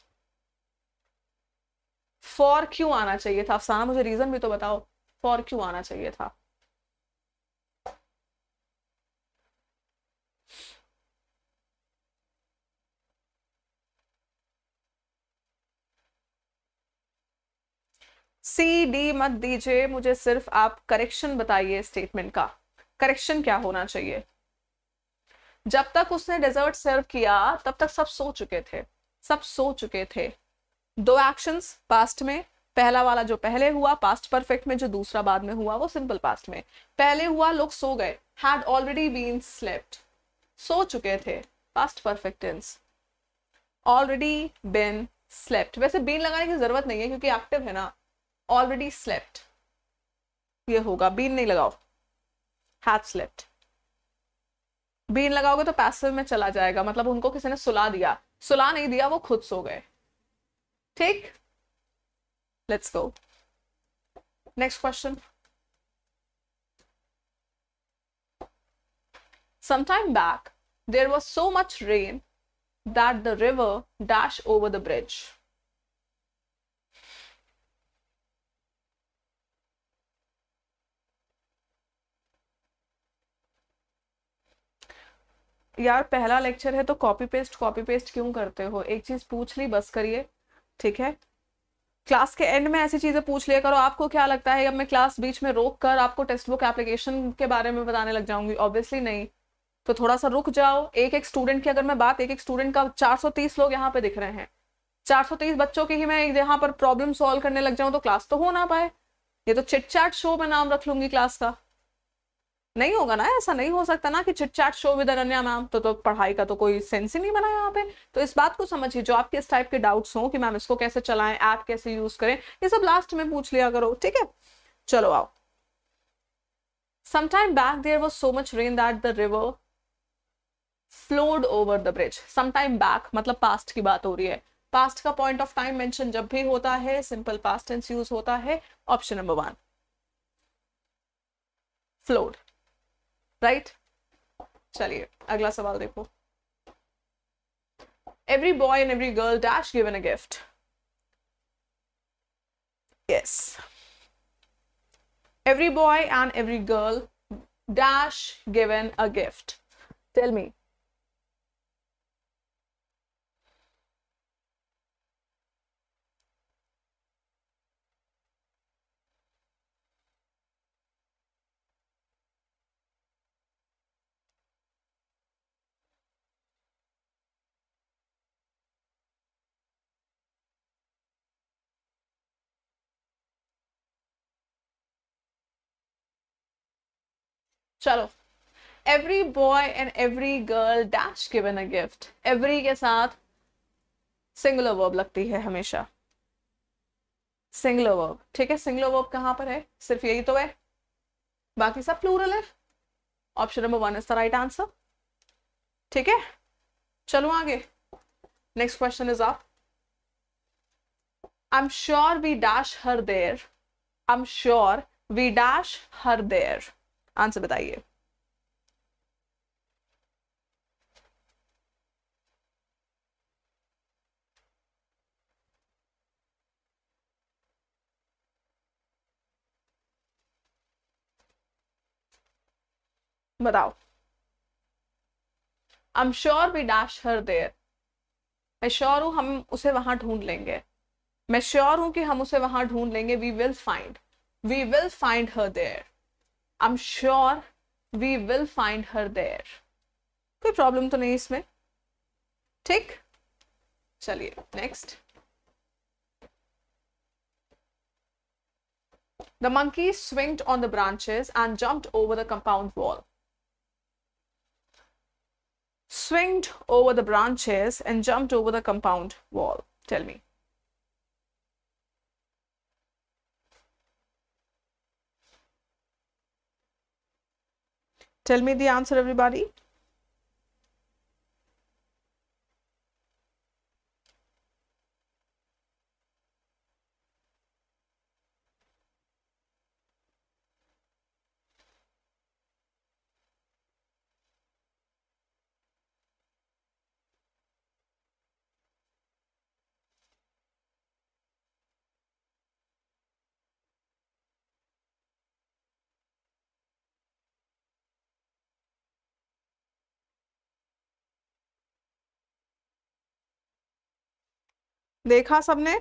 फॉर क्यों आना चाहिए था अफसाना मुझे रीजन भी तो बताओ फॉर क्यों आना चाहिए था सी डी मत दीजिए मुझे सिर्फ आप करेक्शन बताइए स्टेटमेंट का करेक्शन क्या होना चाहिए जब तक उसने डेजर्ट सर्व किया तब तक सब सो चुके थे सब सो चुके थे दो एक्शंस पास्ट में पहला वाला जो पहले हुआ पास्ट परफेक्ट में जो दूसरा बाद में हुआ वो सिंपल पास्ट में पहले हुआ लोग सो गए हैड ऑलरेडी बीन स्लेप्ट सो चुके थे past perfect tense already been slept वैसे बीन लगाने की जरूरत नहीं है क्योंकि एक्टिव है ना ऑलरेडी स्लेप्ट ये होगा बीन नहीं लगाओ हैव स्लेप्ट बीन लगाओगे तो पैसिव में चला जाएगा मतलब उनको किसी ने सुला दिया सुला नहीं दिया वो खुद सो गए ठीक let's go next question sometime back there was so much rain that the river dash over the bridge यार पहला लेक्चर है तो कॉपी पेस्ट कॉपी पेस्ट क्यों करते हो एक चीज पूछ ली बस करिए ठीक है क्लास के एंड में ऐसी चीजें पूछ लिया करो आपको क्या लगता है अब मैं क्लास बीच में रोक कर आपको टेक्स्ट बुक एप्लीकेशन के बारे में बताने लग जाऊंगी ऑब्वियसली नहीं तो थोड़ा सा रुक जाओ एक एक स्टूडेंट की अगर मैं बात एक एक स्टूडेंट का 430 लोग यहाँ पे दिख रहे हैं 430 बच्चों की ही मैं यहाँ पर प्रॉब्लम सॉल्व करने लग जाऊँ तो क्लास तो हो ना पाए ये तो चिट चैट शो में नाम रख लूंगी क्लास का नहीं होगा ना ऐसा नहीं हो सकता ना कि chit show with Ananya ma'am तो तो पढ़ाई का तो कोई सेंस ही नहीं बना यहाँ पे तो इस बात को समझिए जो आपके इस टाइप के डाउट्स हों कि मैम इसको कैसे चलाएं ऐप कैसे यूज करें ये सब लास्ट में पूछ लिया करो ठीक है चलो आओ sometime back there was so much rain that the river flowed over the bridge sometime back मतलब पास्ट की बात हो रही है पास्ट का पॉइंट ऑफ टाइम मेंशन जब भी होता है सिंपल पास्ट टेंस यूज होता है option number one flowed right चलिए अगला सवाल देखो every boy and every girl dash given a gift yes every boy and every girl dash given a gift tell me चलो every boy and every girl dash given a gift every के साथ सिंगलो verb लगती है हमेशा singular verb ठीक है singular verb कहाँ पर है सिर्फ यही तो है बाकी सब प्लूरल है option number one is the right answer ठीक है चलो आगे नेक्स्ट क्वेश्चन इज आप I am sure we dash her there I am sure we dash her there answer बताइए बताओ I am sure we dash her there मैं sure हूं हम उसे वहां ढूंढ लेंगे मैं श्योर हूं कि हम उसे वहां ढूंढ लेंगे we will find we will find her there I am sure we will find her there कोई प्रॉब्लम तो नहीं इसमें ठीक चलिए next. The monkey swinged on the branches and jumped over the compound wall. Swinged over the branches and jumped over the compound wall. Tell me. Tell me the answer everybody. देखा सबने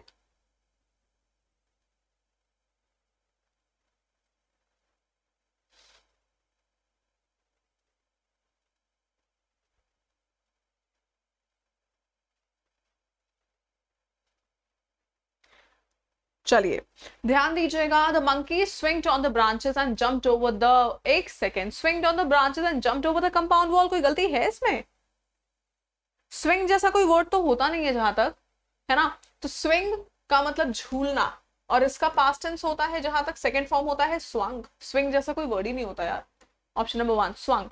चलिए ध्यान दीजिएगा the monkey swing on the branches and jump over the एक second swing on the branches and jump over the compound wall कोई गलती है इसमें स्विंग जैसा कोई वर्ड तो होता नहीं है जहां तक है ना तो स्विंग का मतलब झूलना और इसका पास्ट टेंस होता है जहां तक सेकेंड फॉर्म होता है स्वांग स्विंग जैसा कोई वर्ड ही नहीं होता यार ऑप्शन नंबर वन स्वांग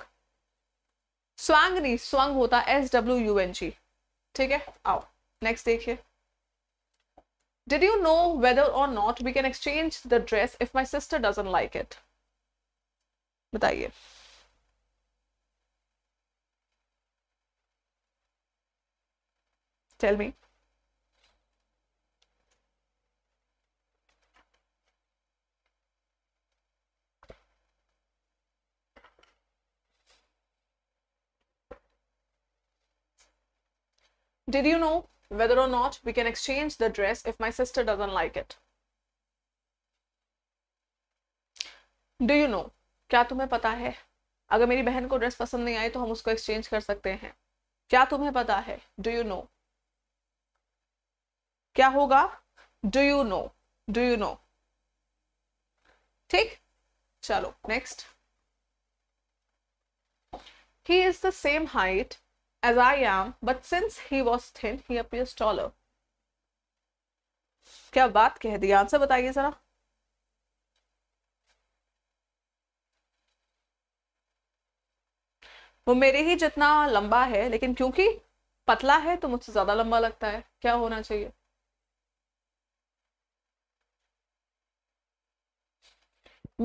स्वांग नहीं स्वांग होता S W U N G ठीक है आओ नेक्स्ट देखिए did you know whether or not we can exchange the dress if my sister doesn't like it बताइए tell me Did you know whether or not we can exchange the dress if my sister doesn't like it? Do you know क्या तुम्हें पता है अगर मेरी बहन को dress पसंद नहीं आई तो हम उसको एक्सचेंज कर सकते हैं क्या तुम्हें पता है डू यू नो क्या होगा do you know do you know ठीक चलो next he is the same height as I am, but since he was thin, he appears taller. क्या बात कह दी आंसर बताइए जरा वो मेरे ही जितना लंबा है लेकिन क्योंकि पतला है तो मुझसे ज्यादा लंबा लगता है क्या होना चाहिए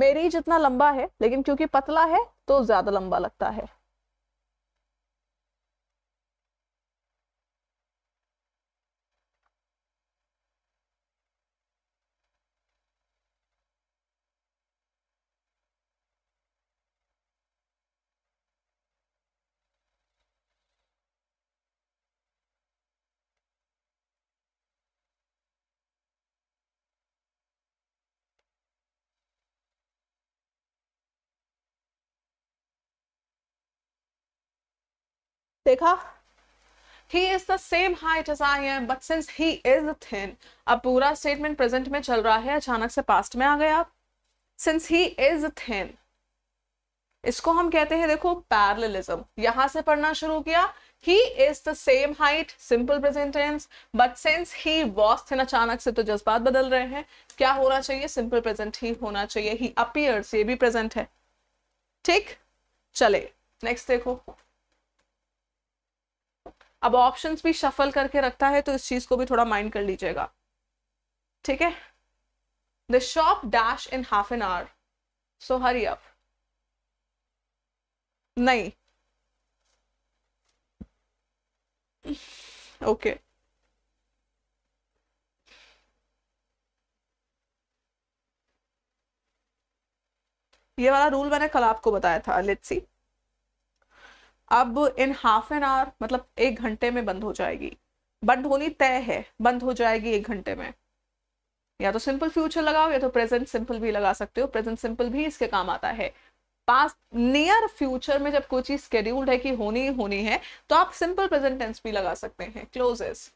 मेरे ही जितना लंबा है लेकिन क्योंकि पतला है तो ज्यादा लंबा लगता है देखा he is the same height as I am but since he is thin अब पूरा स्टेटमेंट प्रेजेंट में चल रहा है अचानक से पास्ट में आ गए आप सिंस ही इज थिन इसको हम कहते हैं देखो पैरलिज्म यहां से पढ़ना शुरू किया he is the same height simple present tense but since he was thin अचानक से तो जज्बात बदल रहे हैं क्या होना चाहिए सिंपल प्रेजेंट ही होना चाहिए ही अपियर्स ये भी प्रेजेंट है ठीक चले नेक्स्ट देखो अब ऑप्शन भी शफल करके रखता है तो इस चीज को भी थोड़ा माइंड कर लीजिएगा ठीक है the shop dash in half an hour so hurry up नहीं ओके okay. ये वाला रूल मैंने कल आपको बताया था लेट्स सी अब इन हाफ एन आवर मतलब एक घंटे में बंद हो जाएगी बंद होनी तय है बंद हो जाएगी एक घंटे में या तो सिंपल फ्यूचर लगाओ या तो प्रेजेंट सिंपल भी लगा सकते हो प्रेजेंट सिंपल भी इसके काम आता है पास नियर फ्यूचर में जब कोई चीज स्केड्यूल्ड है कि होनी ही होनी है तो आप सिंपल प्रेजेंट टेंस भी लगा सकते हैं क्लोजेस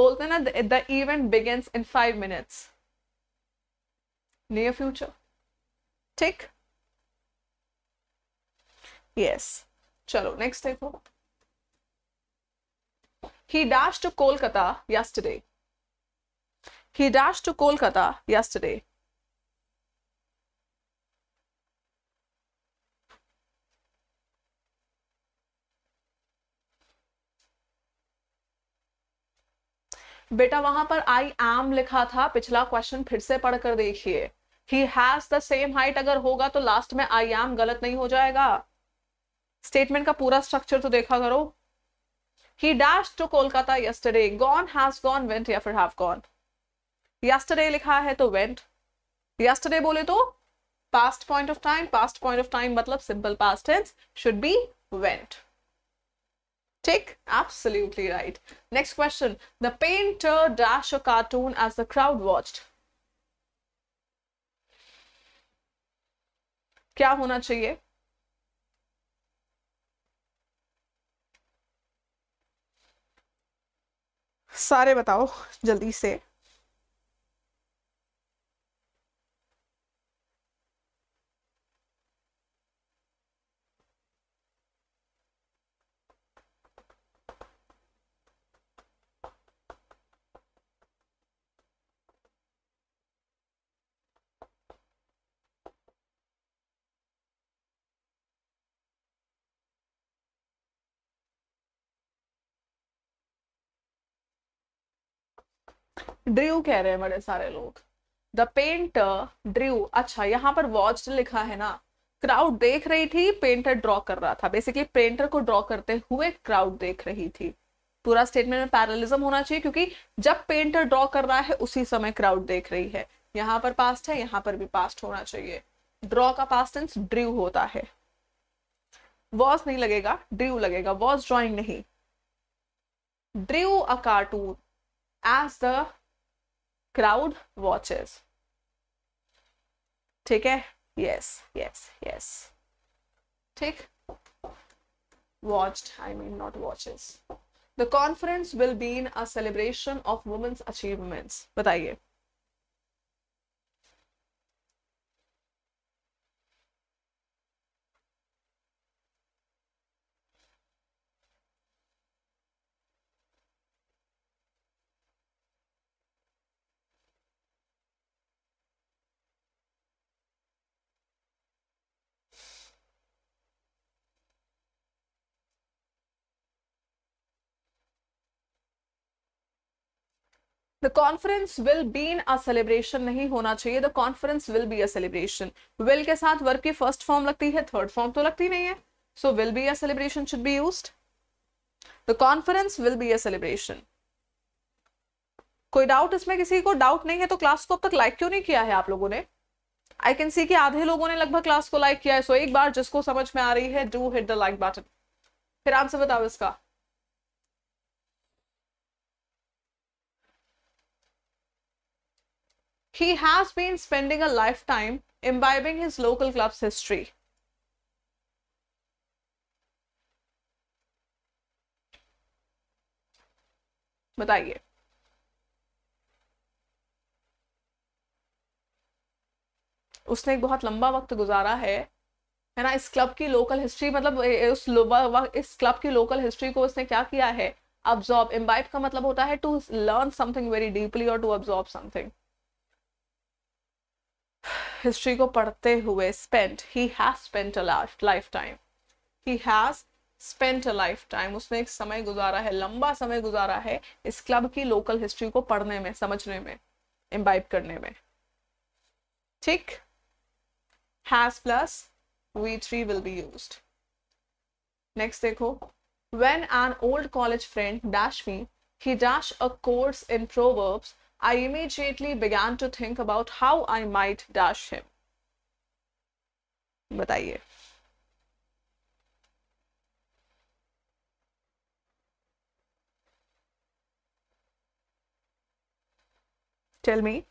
बोलते हैं ना the event begins in five minutes near future ठीक यस चलो नेक्स्ट देखो he dash to Kolkata yesterday he dash to Kolkata yesterday बेटा वहां पर आई एम लिखा था पिछला क्वेश्चन फिर से पढ़कर देखिए he has the same height अगर होगा तो लास्ट में आई एम गलत नहीं हो जाएगा स्टेटमेंट का पूरा स्ट्रक्चर तो देखा करो he dash to Kolkata yesterday gone has gone went या फिर हैव गॉन यस्टरडे लिखा है तो वेंट यस्टरडे बोले तो past point of time past point of time मतलब simple past tense should be went ठीक absolutely right next question the painter dash a cartoon as the crowd watched क्या होना चाहिए सारे बताओ जल्दी से ड्रू कह रहे हैं बड़े सारे लोग द पेंटर ड्रू अच्छा यहाँ पर वॉच लिखा है ना क्राउड देख रही थी पेंटर ड्रॉ कर रहा था बेसिकली पेंटर को ड्रॉ करते हुए क्राउड देख रही थी पूरा स्टेटमेंट में पैरलिज्म होना चाहिए क्योंकि जब पेंटर ड्रॉ कर रहा है उसी समय क्राउड देख रही है यहाँ पर पास्ट है यहाँ पर भी पास्ट होना चाहिए ड्रॉ का पास्ट ड्रिव ड्रू होता है वॉज नहीं लगेगा ड्रू लगेगा वॉज ड्रॉइंग नहीं drew a cartoon as the crowd watches ठीक है यस यस यस ठीक watched I mean not watches the conference will been a celebration of women's achievements बताइए the conference will been a celebration नहीं होना चाहिए the conference will be a celebration will के साथ work की first form लगती है थर्ड फॉर्म तो लगती नहीं है so will be a celebration should be use the conference will be a celebration कोई डाउट इसमें किसी को डाउट नहीं है तो क्लास को अब तक लाइक क्यों नहीं किया है आप लोगों ने आई कैन सी कि आधे लोगों ने लगभग क्लास को लाइक किया है सो so, एक बार जिसको समझ में आ रही है do hit the like button फिर आंसर बताओ इसका He has been spending a lifetime imbibing his local club's history. बताइए उसने एक बहुत लंबा वक्त गुजारा है है ना इस क्लब की लोकल हिस्ट्री मतलब उस इस क्लब की लोकल हिस्ट्री को उसने क्या किया है अब्जॉर्ब इम्बाइब का मतलब होता है to learn something very deeply और टू अब्जॉर्ब समथिंग हिस्ट्री को पढ़ते हुए spent he has spent a lifetime he has spent a lifetime उसने एक समय गुजारा है लंबा समय गुजारा है इस क्लब की लोकल हिस्ट्री को पढ़ने में समझने में इम्बाइब करने में ठीक has plus V three will be use next देखो when an old college friend dash me he dash a course in proverbs I immediately began to think about how I might dash him. बताइए Tell me.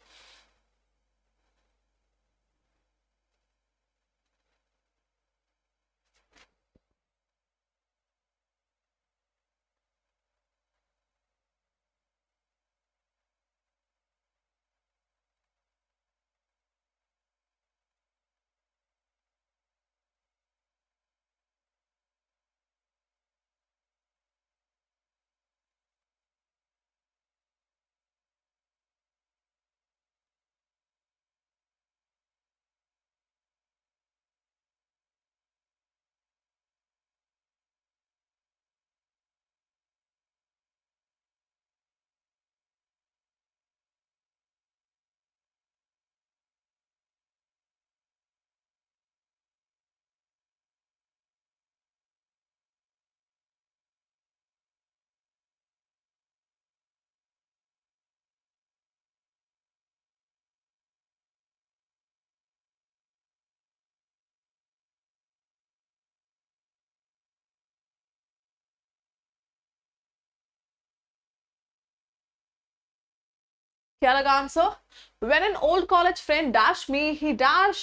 क्या लगा answer when an old college friend dash me he dash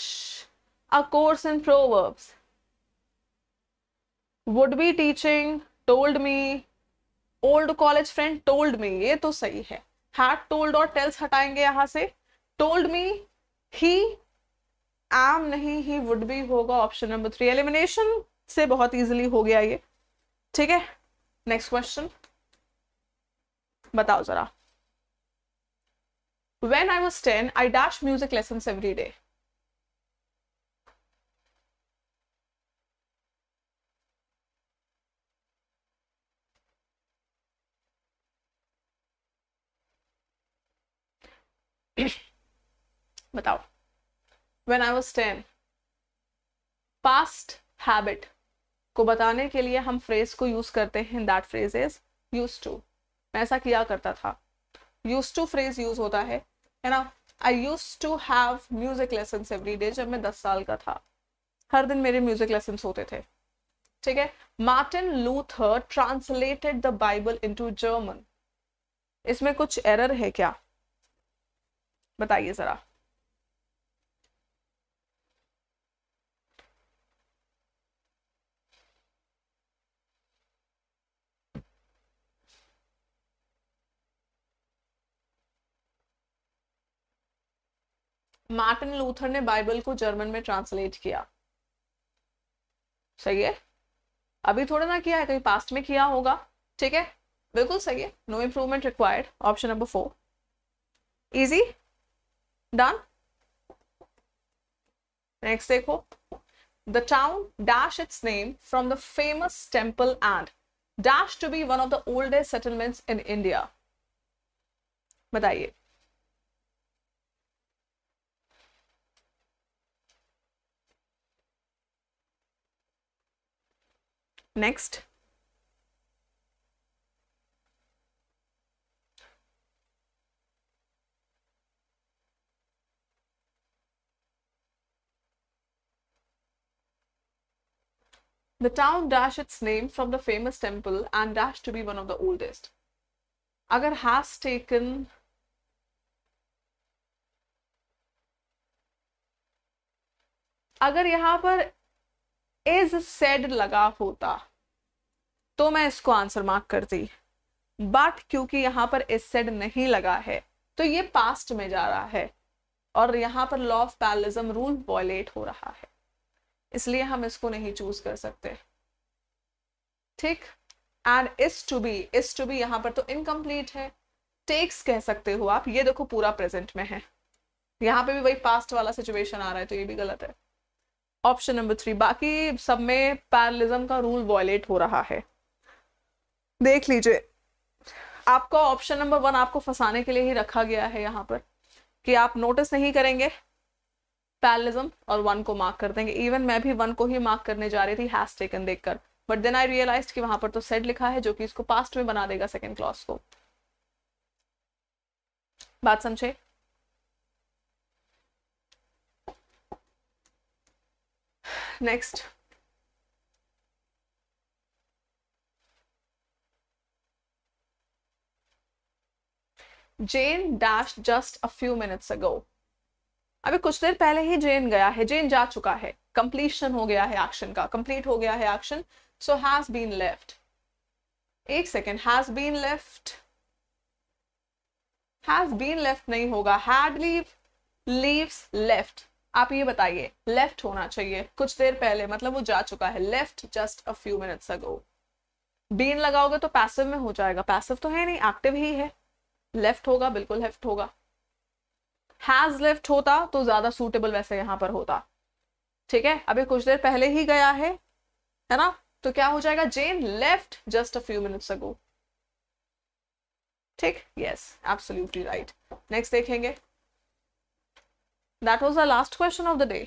a course in proverbs would be teaching told me old college friend told me ये तो सही है had told और tales हटाएंगे यहां से टोल्ड मी ही एम नहीं he would be होगा ऑप्शन नंबर थ्री एलिमिनेशन से बहुत इजिली हो गया ये ठीक है नेक्स्ट क्वेश्चन बताओ जरा When I was 10, I dashed music lessons every day. [COUGHS] बताओ when I was ten past habit को बताने के लिए हम फ्रेज को यूज करते हैं that phrase is use to मैं ऐसा किया करता था यूज टू फ्रेज यूज होता है है ना I use to have music lesson every day जब मैं दस साल का था हर दिन मेरे म्यूजिक लेसन होते थे ठीक है Martin Luther translated the Bible into German इसमें कुछ एरर है क्या बताइए जरा मार्टिन लूथर ने बाइबल को जर्मन में ट्रांसलेट किया सही है अभी थोड़ा ना किया है कहीं पास्ट में किया होगा ठीक है बिल्कुल सही है no improvement required option number four easy done next देखो the town dash its name from the famous temple and dash to be one of the oldest settlements in India बताइए Next. The town dash its name from the famous temple and dash to be one of the oldest. Agar has taken अगर यहाँ पर is said लगा होता तो मैं इसको answer mark करती बट क्योंकि यहां पर इज सेड नहीं लगा है तो ये पास्ट में जा रहा है और यहां पर law of parallelism rule violate हो रहा है इसलिए हम इसको नहीं चूज कर सकते ठीक and is to be is to be यहाँ पर तो इनकम्प्लीट है टेक्स कह सकते हो आप ये देखो पूरा प्रेजेंट में है यहां पे भी वही पास्ट वाला सिचुएशन आ रहा है तो ये भी गलत है ऑप्शन नंबर थ्री बाकी सब में पैरलिज्म का रूल वॉयलेट हो रहा है देख लीजिए आपका ऑप्शन नंबर वन आपको फंसाने के लिए ही रखा गया है यहाँ पर कि आप नोटिस नहीं करेंगे पैरलिज्म और वन को मार्क कर देंगे इवन मैं भी वन को ही मार्क करने जा रही थी हैज टेकन देखकर बट देन आई रियलाइज कि वहां पर तो सेट लिखा है जो कि इसको पास्ट में बना देगा सेकेंड क्लॉस को बात समझे next Jen dash just a few minutes ago अभी कुछ देर पहले ही जेन गया है जेन जा चुका है कंप्लीशन हो गया है एक्शन का कंप्लीट हो गया है action so has been left एक second has been left has been left नहीं होगा हैड लीव लीव्स लेफ्ट आप ये बताइए लेफ्ट होना चाहिए कुछ देर पहले मतलब वो जा चुका है left just a few minutes ago been लगाओगे तो पैसिव में हो जाएगा पैसिव तो है नहीं एक्टिव ही है लेफ्ट होगा बिल्कुल लेफ्ट होगा हैज लेफ्ट होता तो ज्यादा सूटेबल वैसे यहां पर होता ठीक है अभी कुछ देर पहले ही गया है है ना तो क्या हो जाएगा जेन left just a few minutes ago ठीक यस एब्सोल्युटली राइट नेक्स्ट देखेंगे that was the last question of the day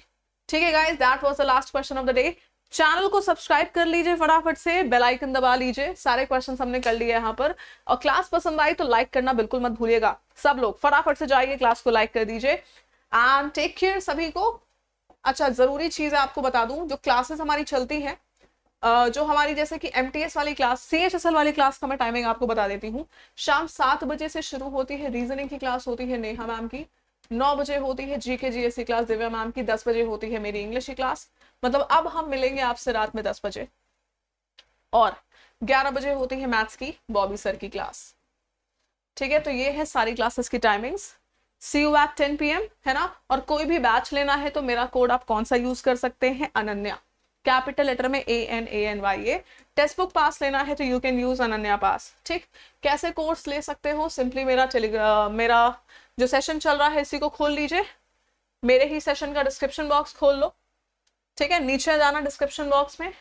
ठीक है guys that was the last question of the day channel को सब्सक्राइब कर लीजिए फटाफट से बेल आइकन दबा लीजिए सारे क्वेश्चन हमने कर लिए यहाँ पर और क्लास पसंद आई तो लाइक करना बिल्कुल मत भूलिएगा सब लोग फटाफट से जाइए क्लास को लाइक कर दीजिए एंड टेक केयर सभी को अच्छा जरूरी चीज है आपको बता दूं जो क्लासेस हमारी चलती हैं जो हमारी जैसे कि एम वाली क्लास सी वाली क्लास का मैं टाइमिंग आपको बता देती हूँ शाम सात बजे से शुरू होती है रीजनिंग की क्लास होती है नेहा मैम की नौ बजे होती है जी जीएससी क्लास दिव्या मैम की दस बजे होती है मेरी इंग्लिश की क्लास मतलब अब हम मिलेंगे आपसे रात में दस बजे और ग्यारह बजे होती है मैथ्स की बॉबी सर की क्लास ठीक है तो ये है सारी क्लासेस की timings see you at ten P है ना और कोई भी बैच लेना है तो मेरा कोड आप कौन सा यूज कर सकते हैं अनन्या कैपिटल लेटर में A N A N Y A text book pass लेना है तो you can use Ananya pass ठीक कैसे कोर्स ले सकते हो सिंपली मेरा टेलीग्राम मेरा जो सेशन चल रहा है इसी को खोल लीजिए मेरे ही सेशन का डिस्क्रिप्शन बॉक्स खोल लो ठीक है नीचे जाना डिस्क्रिप्शन बॉक्स में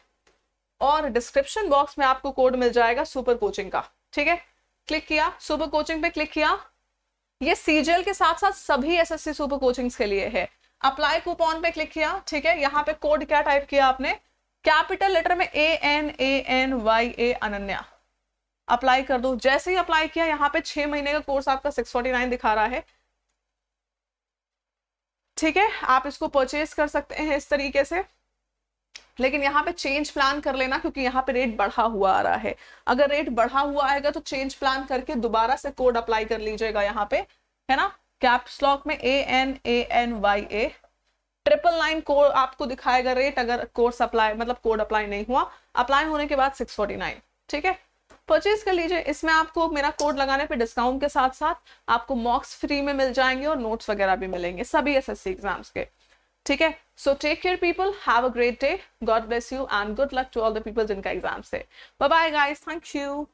और डिस्क्रिप्शन बॉक्स में आपको कोड मिल जाएगा सुपर कोचिंग का ठीक है क्लिक किया सुपर कोचिंग पे क्लिक किया ये सीजीएल के साथ साथ सभी एसएससी सुपर कोचिंग्स के लिए है अप्लाई कूपन पे क्लिक किया ठीक है यहाँ पे कोड क्या टाइप किया आपने कैपिटल लेटर में A N A N Y A Ananya apply कर दो जैसे ही अप्लाई किया यहाँ पे छह महीने का कोर्स आपका 649 दिखा रहा है ठीक है आप इसको परचेज कर सकते हैं इस तरीके से लेकिन यहाँ पे चेंज प्लान कर लेना क्योंकि यहाँ पे रेट बढ़ा हुआ आ रहा है अगर रेट बढ़ा हुआ आएगा तो चेंज प्लान करके दोबारा से कोड अप्लाई कर लीजिएगा यहाँ पे है ना कैप्स लॉक में A N A N Y A triple nine code आपको दिखाएगा रेट अगर कोर्स अप्लाई मतलब कोड अप्लाई नहीं हुआ अप्लाई होने के बाद सिक्स फोर्टी नाइन ठीक है परचेज कर लीजिए इसमें आपको मेरा कोड लगाने पे डिस्काउंट के साथ साथ आपको मॉक्स फ्री में मिल जाएंगे और नोट्स वगैरह भी मिलेंगे सभी एसएससी एग्जाम्स के ठीक है so take care people have a great day God bless you and good luck to all the people जिनका एग्जाम्स है bye bye guys thank you